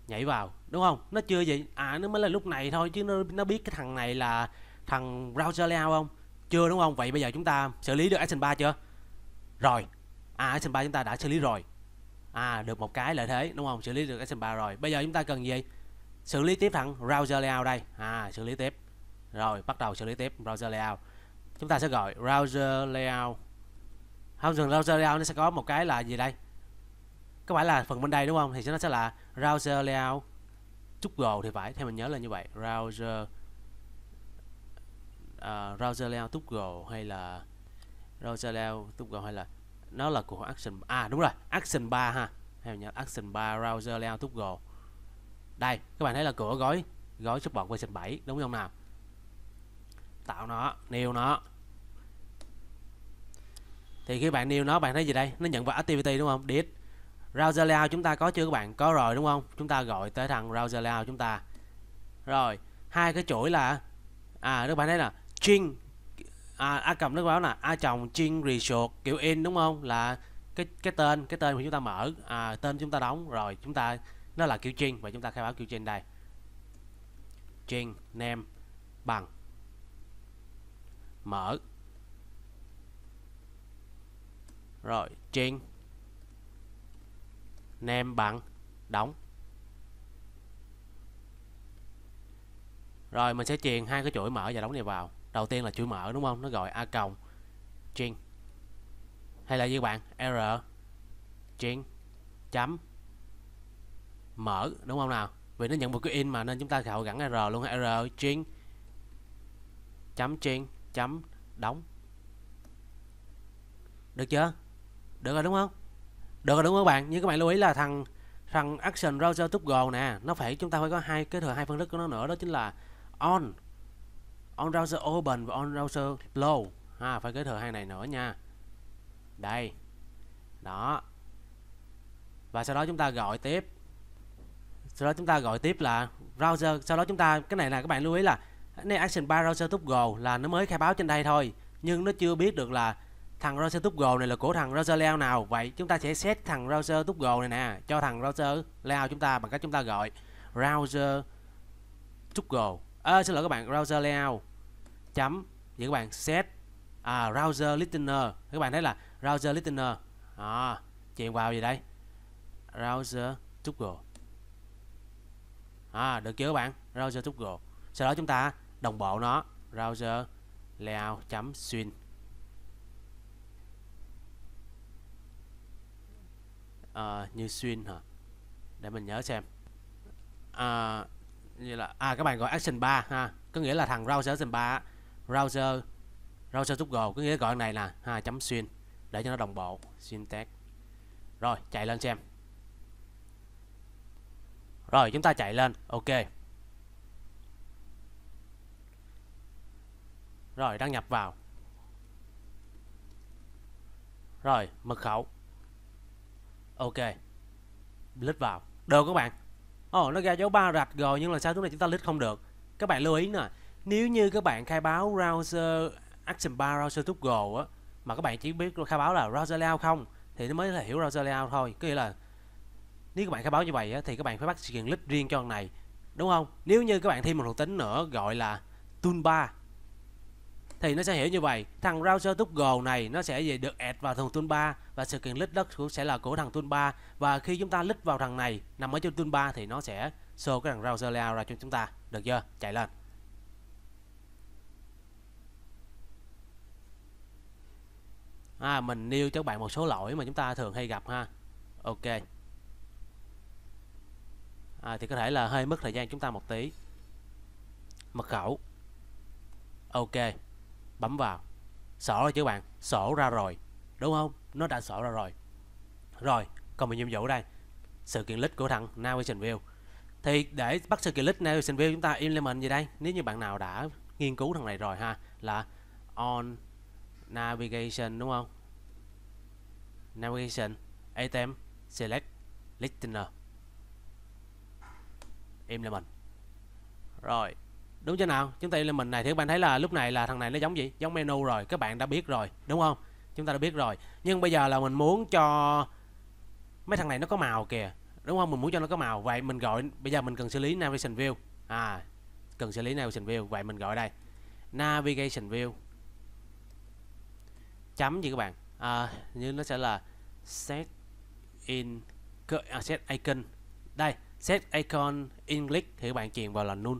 nhảy vào đúng không nó chưa vậy à nó mới là lúc này thôi chứ nó, nó biết cái thằng này là thằng browser layout không chưa đúng không vậy bây giờ chúng ta xử lý được action 3 chưa rồi à action 3 chúng ta đã xử lý rồi à được một cái lợi thế đúng không xử lý được action 3 rồi bây giờ chúng ta cần gì xử lý tiếp thằng browser layout đây à xử lý tiếp rồi bắt đầu xử lý tiếp browser layout chúng ta sẽ gọi browser layout không dừng browser layout nó sẽ có một cái là gì đây có phải là phần bên đây đúng không thì nó sẽ là browser layout google thì phải theo mình nhớ là như vậy browser à, uh, browser layout google hay là browser layout google hay là nó là của action à đúng rồi action 3 ha theo mình nhớ action 3 browser layout google đây các bạn thấy là cửa gói gói support version 7 đúng không nào tạo nó nêu nó thì khi bạn nêu nó bạn thấy gì đây nó nhận vào activity đúng không did Router layout chúng ta có chưa các bạn? Có rồi đúng không? Chúng ta gọi tới thằng router layout chúng ta. Rồi, hai cái chuỗi là à các bạn thấy là string à, a cầm nước báo là a chồng string result kiểu in đúng không? Là cái cái tên cái tên của chúng ta mở à, tên chúng ta đóng rồi chúng ta nó là kiểu string và chúng ta khai báo kiểu string đây. String name bằng mở rồi string nem bằng đóng rồi mình sẽ truyền hai cái chuỗi mở và đóng này vào đầu tiên là chuỗi mở đúng không nó gọi a cộng string hay là như bạn r string chấm mở đúng không nào vì nó nhận một cái in mà nên chúng ta gọi gắn r luôn r string chấm string chấm đóng được chưa được rồi đúng không được rồi đúng không các bạn nhưng các bạn lưu ý là thằng thằng action browser toggle nè nó phải chúng ta phải có hai cái thừa hai phân tích của nó nữa đó chính là on on browser open và on browser close ha phải cái thừa hai này nữa nha đây đó và sau đó chúng ta gọi tiếp sau đó chúng ta gọi tiếp là browser sau đó chúng ta cái này là các bạn lưu ý là cái action bar browser toggle là nó mới khai báo trên đây thôi nhưng nó chưa biết được là thằng Roger Tuchel này là của thằng Roger Leao nào vậy chúng ta sẽ set thằng Roger Tuchel này nè cho thằng Roger Leo chúng ta bằng cách chúng ta gọi Roger Tuchel à, ờ, xin lỗi các bạn Roger Leo chấm và các bạn set à, Roger Listener các bạn thấy là Roger Listener à, chuyện vào gì đây Roger Tuchel à, được chưa các bạn Roger Tuchel sau đó chúng ta đồng bộ nó Roger Leo chấm xuyên Ờ, như Xuyên hả để mình nhớ xem à, như là à các bạn gọi action 3 ha có nghĩa là thằng browser action 3 browser browser google có nghĩa là gọi này là ha chấm xuyên để cho nó đồng bộ xuyên tag rồi chạy lên xem rồi chúng ta chạy lên ok rồi đăng nhập vào rồi mật khẩu ok lít vào được các bạn ồ oh, nó ra dấu ba rạch rồi nhưng là sao lúc này chúng ta lít không được các bạn lưu ý nè nếu như các bạn khai báo browser action bar browser google á mà các bạn chỉ biết khai báo là browser layout không thì nó mới là hiểu browser layout thôi có nghĩa là nếu các bạn khai báo như vậy á, thì các bạn phải bắt sự kiện lít riêng cho con này đúng không nếu như các bạn thêm một thuộc tính nữa gọi là toolbar thì nó sẽ hiểu như vậy thằng browser Google này nó sẽ gì được add vào thằng toolbar và sự kiện lít đất cũng sẽ là của thằng toolbar và khi chúng ta lít vào thằng này nằm ở trên toolbar thì nó sẽ show cái thằng browser layout ra cho chúng ta được chưa chạy lên à, mình nêu cho các bạn một số lỗi mà chúng ta thường hay gặp ha ok à, thì có thể là hơi mất thời gian chúng ta một tí mật khẩu ok bấm vào sổ rồi chứ bạn sổ ra rồi đúng không nó đã sổ ra rồi rồi còn một nhiệm vụ đây sự kiện list của thằng navigation view thì để bắt sự kiện list navigation view chúng ta implement gì đây nếu như bạn nào đã nghiên cứu thằng này rồi ha là on navigation đúng không navigation item select listener implement rồi đúng chưa nào chúng ta lên mình này thì các bạn thấy là lúc này là thằng này nó giống gì giống menu rồi các bạn đã biết rồi đúng không chúng ta đã biết rồi nhưng bây giờ là mình muốn cho mấy thằng này nó có màu kìa đúng không mình muốn cho nó có màu vậy mình gọi bây giờ mình cần xử lý navigation view à cần xử lý navigation view vậy mình gọi đây navigation view chấm gì các bạn à, như nó sẽ là set in à, set icon đây set icon in click thì các bạn truyền vào là null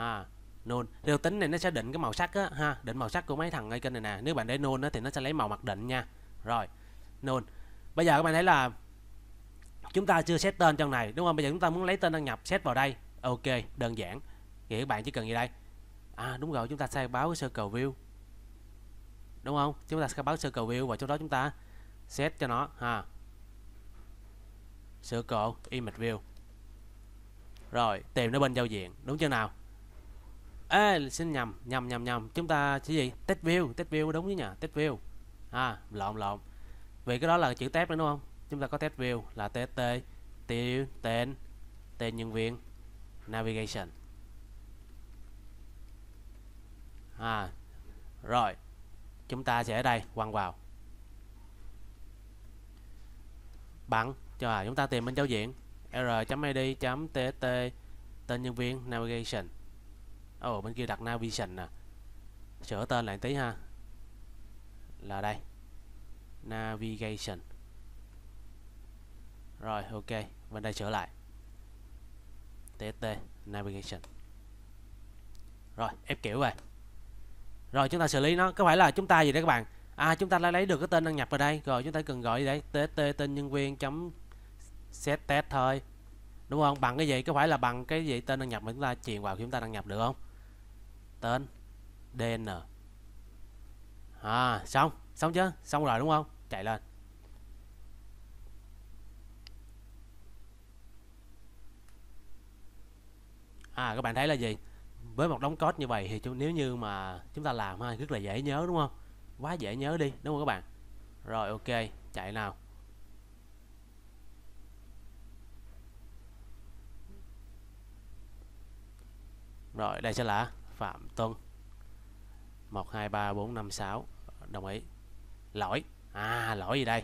à, nôn điều tính này nó sẽ định cái màu sắc á ha định màu sắc của mấy thằng ngay kênh này nè nếu bạn để nôn á thì nó sẽ lấy màu mặc định nha rồi nôn bây giờ các bạn thấy là chúng ta chưa set tên trong này đúng không bây giờ chúng ta muốn lấy tên đăng nhập set vào đây ok đơn giản thì các bạn chỉ cần gì đây à đúng rồi chúng ta sẽ báo sơ cầu view đúng không chúng ta sẽ báo sơ cầu view và trong đó chúng ta set cho nó ha sơ cầu image view rồi tìm nó bên giao diện đúng chưa nào Ê, xin nhầm, nhầm, nhầm, nhầm. Chúng ta chỉ gì? Test view, test view đúng chứ nhỉ? Test view. À, lộn, lộn. Vì cái đó là chữ test nữa đúng không? Chúng ta có test view là TT, tiêu, tên, tên nhân viên, navigation. À, rồi. Chúng ta sẽ ở đây, quăng vào. Bằng, cho chúng ta tìm bên giao diện r.id.tt tên nhân viên navigation ở bên kia đặt navigation nè sửa tên lại tí ha là đây navigation rồi ok bên đây sửa lại tst navigation rồi ép kiểu về rồi chúng ta xử lý nó có phải là chúng ta gì đấy các bạn à chúng ta đã lấy được cái tên đăng nhập vào đây rồi chúng ta cần gọi đấy tst tên nhân viên chấm set test thôi đúng không bằng cái gì có phải là bằng cái gì tên đăng nhập mà chúng ta truyền vào khi chúng ta đăng nhập được không tên dn à xong xong chưa xong rồi đúng không chạy lên à các bạn thấy là gì với một đống code như vậy thì chúng, nếu như mà chúng ta làm ha rất là dễ nhớ đúng không quá dễ nhớ đi đúng không các bạn rồi ok chạy nào rồi đây sẽ là Phạm Tuân 1 2 3 4 5 6 đồng ý lỗi à lỗi gì đây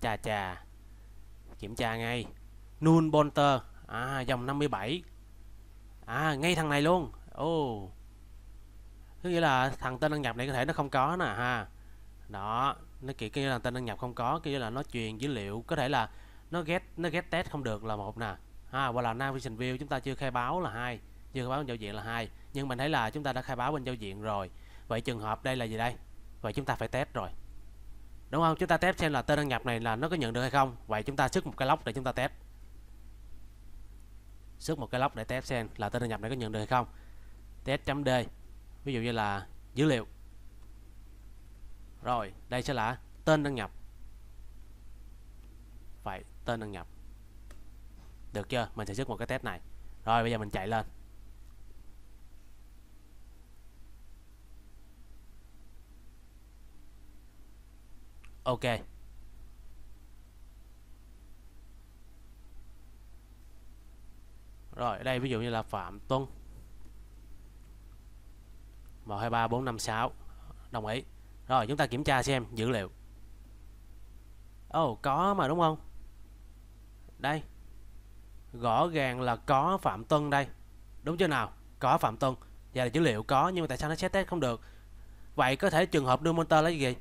chà chà kiểm tra ngay Nun Bonter à dòng 57 à ngay thằng này luôn ô oh. có nghĩa là thằng tên đăng nhập này có thể nó không có nè ha đó nó kiểu kia là tên đăng nhập không có kiểu là nó truyền dữ liệu có thể là nó ghét nó ghét test không được là một nè ha và là navigation view chúng ta chưa khai báo là hai chưa khai báo bên giao diện là hai nhưng mình thấy là chúng ta đã khai báo bên giao diện rồi vậy trường hợp đây là gì đây vậy chúng ta phải test rồi đúng không chúng ta test xem là tên đăng nhập này là nó có nhận được hay không vậy chúng ta xuất một cái lóc để chúng ta test xuất một cái lóc để test xem là tên đăng nhập này có nhận được hay không test chấm d ví dụ như là dữ liệu rồi đây sẽ là tên đăng nhập vậy tên đăng nhập được chưa mình sẽ xuất một cái test này rồi bây giờ mình chạy lên Ok Rồi đây ví dụ như là Phạm Tuân một hai ba bốn năm sáu, Đồng ý Rồi chúng ta kiểm tra xem dữ liệu Ồ oh, có mà đúng không Đây Rõ ràng là có Phạm Tuân đây Đúng chưa nào Có Phạm Tuân Và dữ liệu có nhưng mà tại sao nó xét test không được Vậy có thể trường hợp đưa monitor lấy gì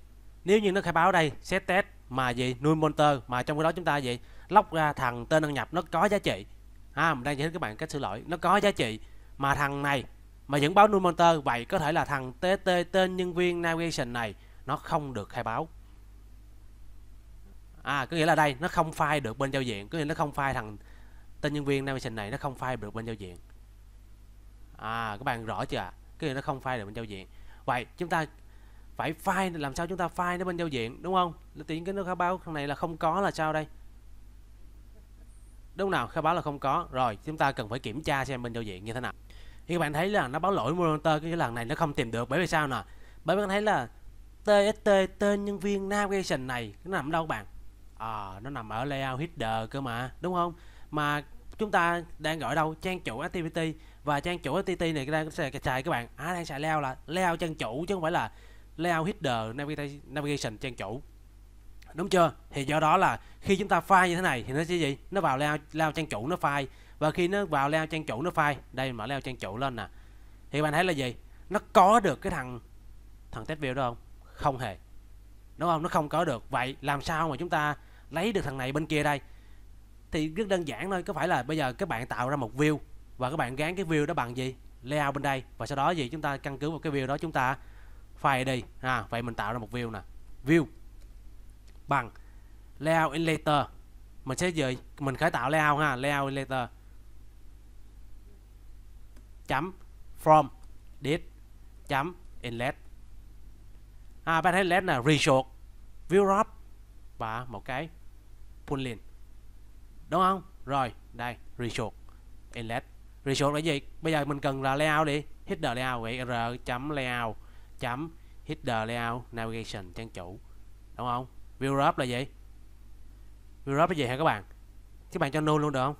nếu như nó khai báo đây set test mà gì nuôi monster mà trong cái đó chúng ta gì lóc ra thằng tên đăng nhập nó có giá trị à, mình đang giải thích các bạn cách sửa lỗi nó có giá trị mà thằng này mà vẫn báo nuôi monster vậy có thể là thằng tt tên nhân viên navigation này nó không được khai báo à có nghĩa là đây nó không file được bên giao diện có nghĩa là nó không file thằng tên nhân viên navigation này nó không file được bên giao diện à các bạn rõ chưa ạ à? nó không file được bên giao diện vậy chúng ta phải file làm sao chúng ta file nó bên giao diện đúng không tiếng cái nó khai báo thằng này là không có là sao đây đúng nào khai báo là không có rồi chúng ta cần phải kiểm tra xem bên giao diện như thế nào thì các bạn thấy là nó báo lỗi monitor cái lần này nó không tìm được bởi vì sao nè bởi vì thấy là tst tên nhân viên navigation này nó nằm đâu các bạn à, nó nằm ở layout header cơ mà đúng không mà chúng ta đang gọi đâu trang chủ activity và trang chủ activity này đang xài, các bạn à, đang xài layout là layout trang chủ chứ không phải là layout header navigation trang chủ đúng chưa thì do đó là khi chúng ta file như thế này thì nó sẽ gì nó vào layout, layout trang chủ nó file và khi nó vào layout trang chủ nó file đây mở layout trang chủ lên nè thì bạn thấy là gì nó có được cái thằng thằng test view đó không không hề đúng không nó không có được vậy làm sao mà chúng ta lấy được thằng này bên kia đây thì rất đơn giản thôi có phải là bây giờ các bạn tạo ra một view và các bạn gán cái view đó bằng gì layout bên đây và sau đó gì chúng ta căn cứ vào cái view đó chúng ta file đây à vậy mình tạo ra một view nè view bằng layout inlater mình sẽ gì mình khởi tạo layout ha layout inlater chấm from disk chấm inlet à bạn thấy inlet là resort view wrap và một cái pull in đúng không rồi đây resort inlet resort là gì bây giờ mình cần là layout đi header layout vậy r chấm layout chấm header layout navigation trang chủ đúng không view up là gì view up là gì hả các bạn các bạn cho nôn luôn được không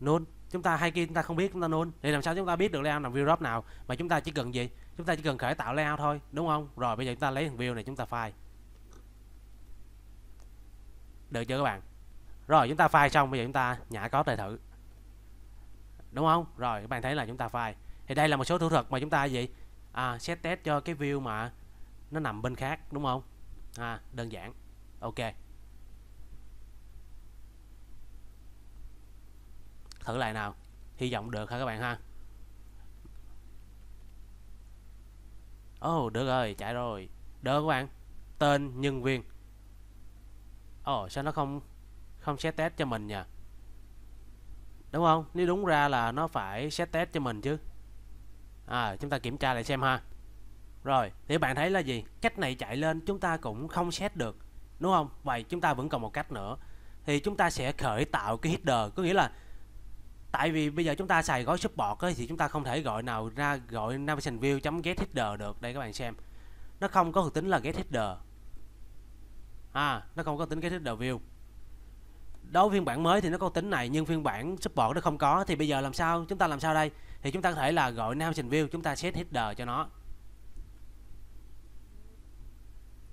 nôn chúng ta hai kia chúng ta không biết chúng ta nôn thì làm sao chúng ta biết được layout nào view up nào mà chúng ta chỉ cần gì chúng ta chỉ cần khởi tạo layout thôi đúng không rồi bây giờ chúng ta lấy thằng view này chúng ta file được chưa các bạn rồi chúng ta file xong bây giờ chúng ta nhả code lại thử đúng không rồi các bạn thấy là chúng ta file thì đây là một số thủ thuật mà chúng ta gì à, set test cho cái view mà nó nằm bên khác đúng không à, đơn giản ok thử lại nào hy vọng được hả các bạn ha Ồ oh, được rồi chạy rồi đỡ các bạn tên nhân viên Ồ oh, sao nó không không set test cho mình nhỉ đúng không nếu đúng ra là nó phải set test cho mình chứ à, chúng ta kiểm tra lại xem ha rồi thì bạn thấy là gì cách này chạy lên chúng ta cũng không xét được đúng không vậy chúng ta vẫn còn một cách nữa thì chúng ta sẽ khởi tạo cái header có nghĩa là tại vì bây giờ chúng ta xài gói support ấy, thì chúng ta không thể gọi nào ra gọi navigation view get header được đây các bạn xem nó không có thuộc tính là get header à nó không có tính get header view đối phiên bản mới thì nó có tính này nhưng phiên bản support nó không có thì bây giờ làm sao chúng ta làm sao đây thì chúng ta có thể là gọi nam trình view chúng ta set header cho nó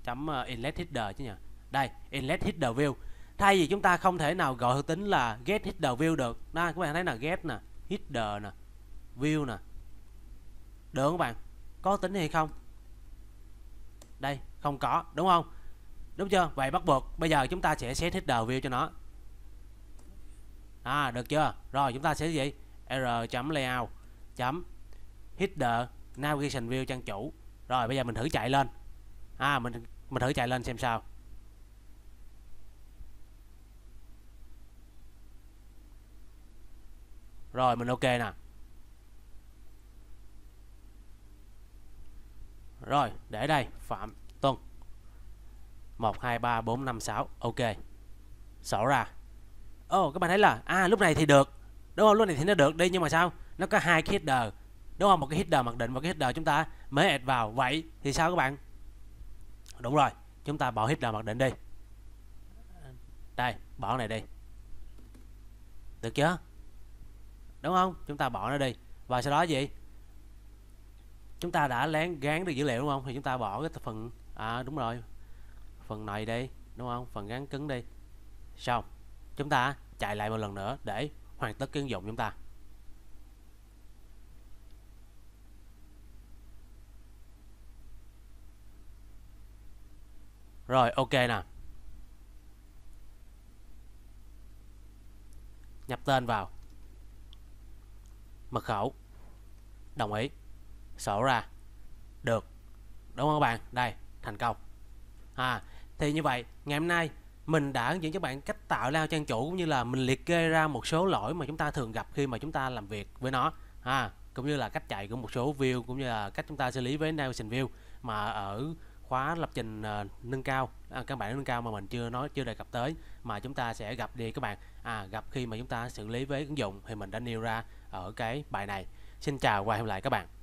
chấm ờ, inlet header chứ nhỉ đây inlet header view thay vì chúng ta không thể nào gọi thuộc tính là get header view được đó các bạn thấy là get nè header nè view nè được không các bạn có tính hay không đây không có đúng không đúng chưa vậy bắt buộc bây giờ chúng ta sẽ set header view cho nó à được chưa rồi chúng ta sẽ gì r chấm layout chấm header navigation view trang chủ rồi bây giờ mình thử chạy lên à mình mình thử chạy lên xem sao rồi mình ok nè rồi để đây phạm tuân một hai ba bốn năm sáu ok sổ ra Ồ oh, các bạn thấy là à lúc này thì được đúng không lúc này thì nó được đi nhưng mà sao nó có hai cái header đúng không một cái header mặc định và cái header chúng ta mới add vào vậy thì sao các bạn đúng rồi chúng ta bỏ header mặc định đi đây bỏ này đi được chưa đúng không chúng ta bỏ nó đi và sau đó gì chúng ta đã lén gán được dữ liệu đúng không thì chúng ta bỏ cái phần à đúng rồi phần này đi đúng không phần gắn cứng đi xong chúng ta chạy lại một lần nữa để hoàn tất cái ứng dụng chúng ta Rồi ok nè Nhập tên vào Mật khẩu Đồng ý Sổ ra Được Đúng không các bạn Đây thành công à, Thì như vậy ngày hôm nay mình đã hướng dẫn các bạn cách tạo lao trang chủ cũng như là mình liệt kê ra một số lỗi mà chúng ta thường gặp khi mà chúng ta làm việc với nó à, cũng như là cách chạy của một số view cũng như là cách chúng ta xử lý với Nelson view mà ở khóa lập trình ờ, nâng cao à, các bạn nâng cao mà mình chưa nói chưa đề cập tới mà chúng ta sẽ gặp đi các bạn à gặp khi mà chúng ta xử lý với ứng dụng thì mình đã nêu ra ở cái bài này xin chào và hẹn lại các bạn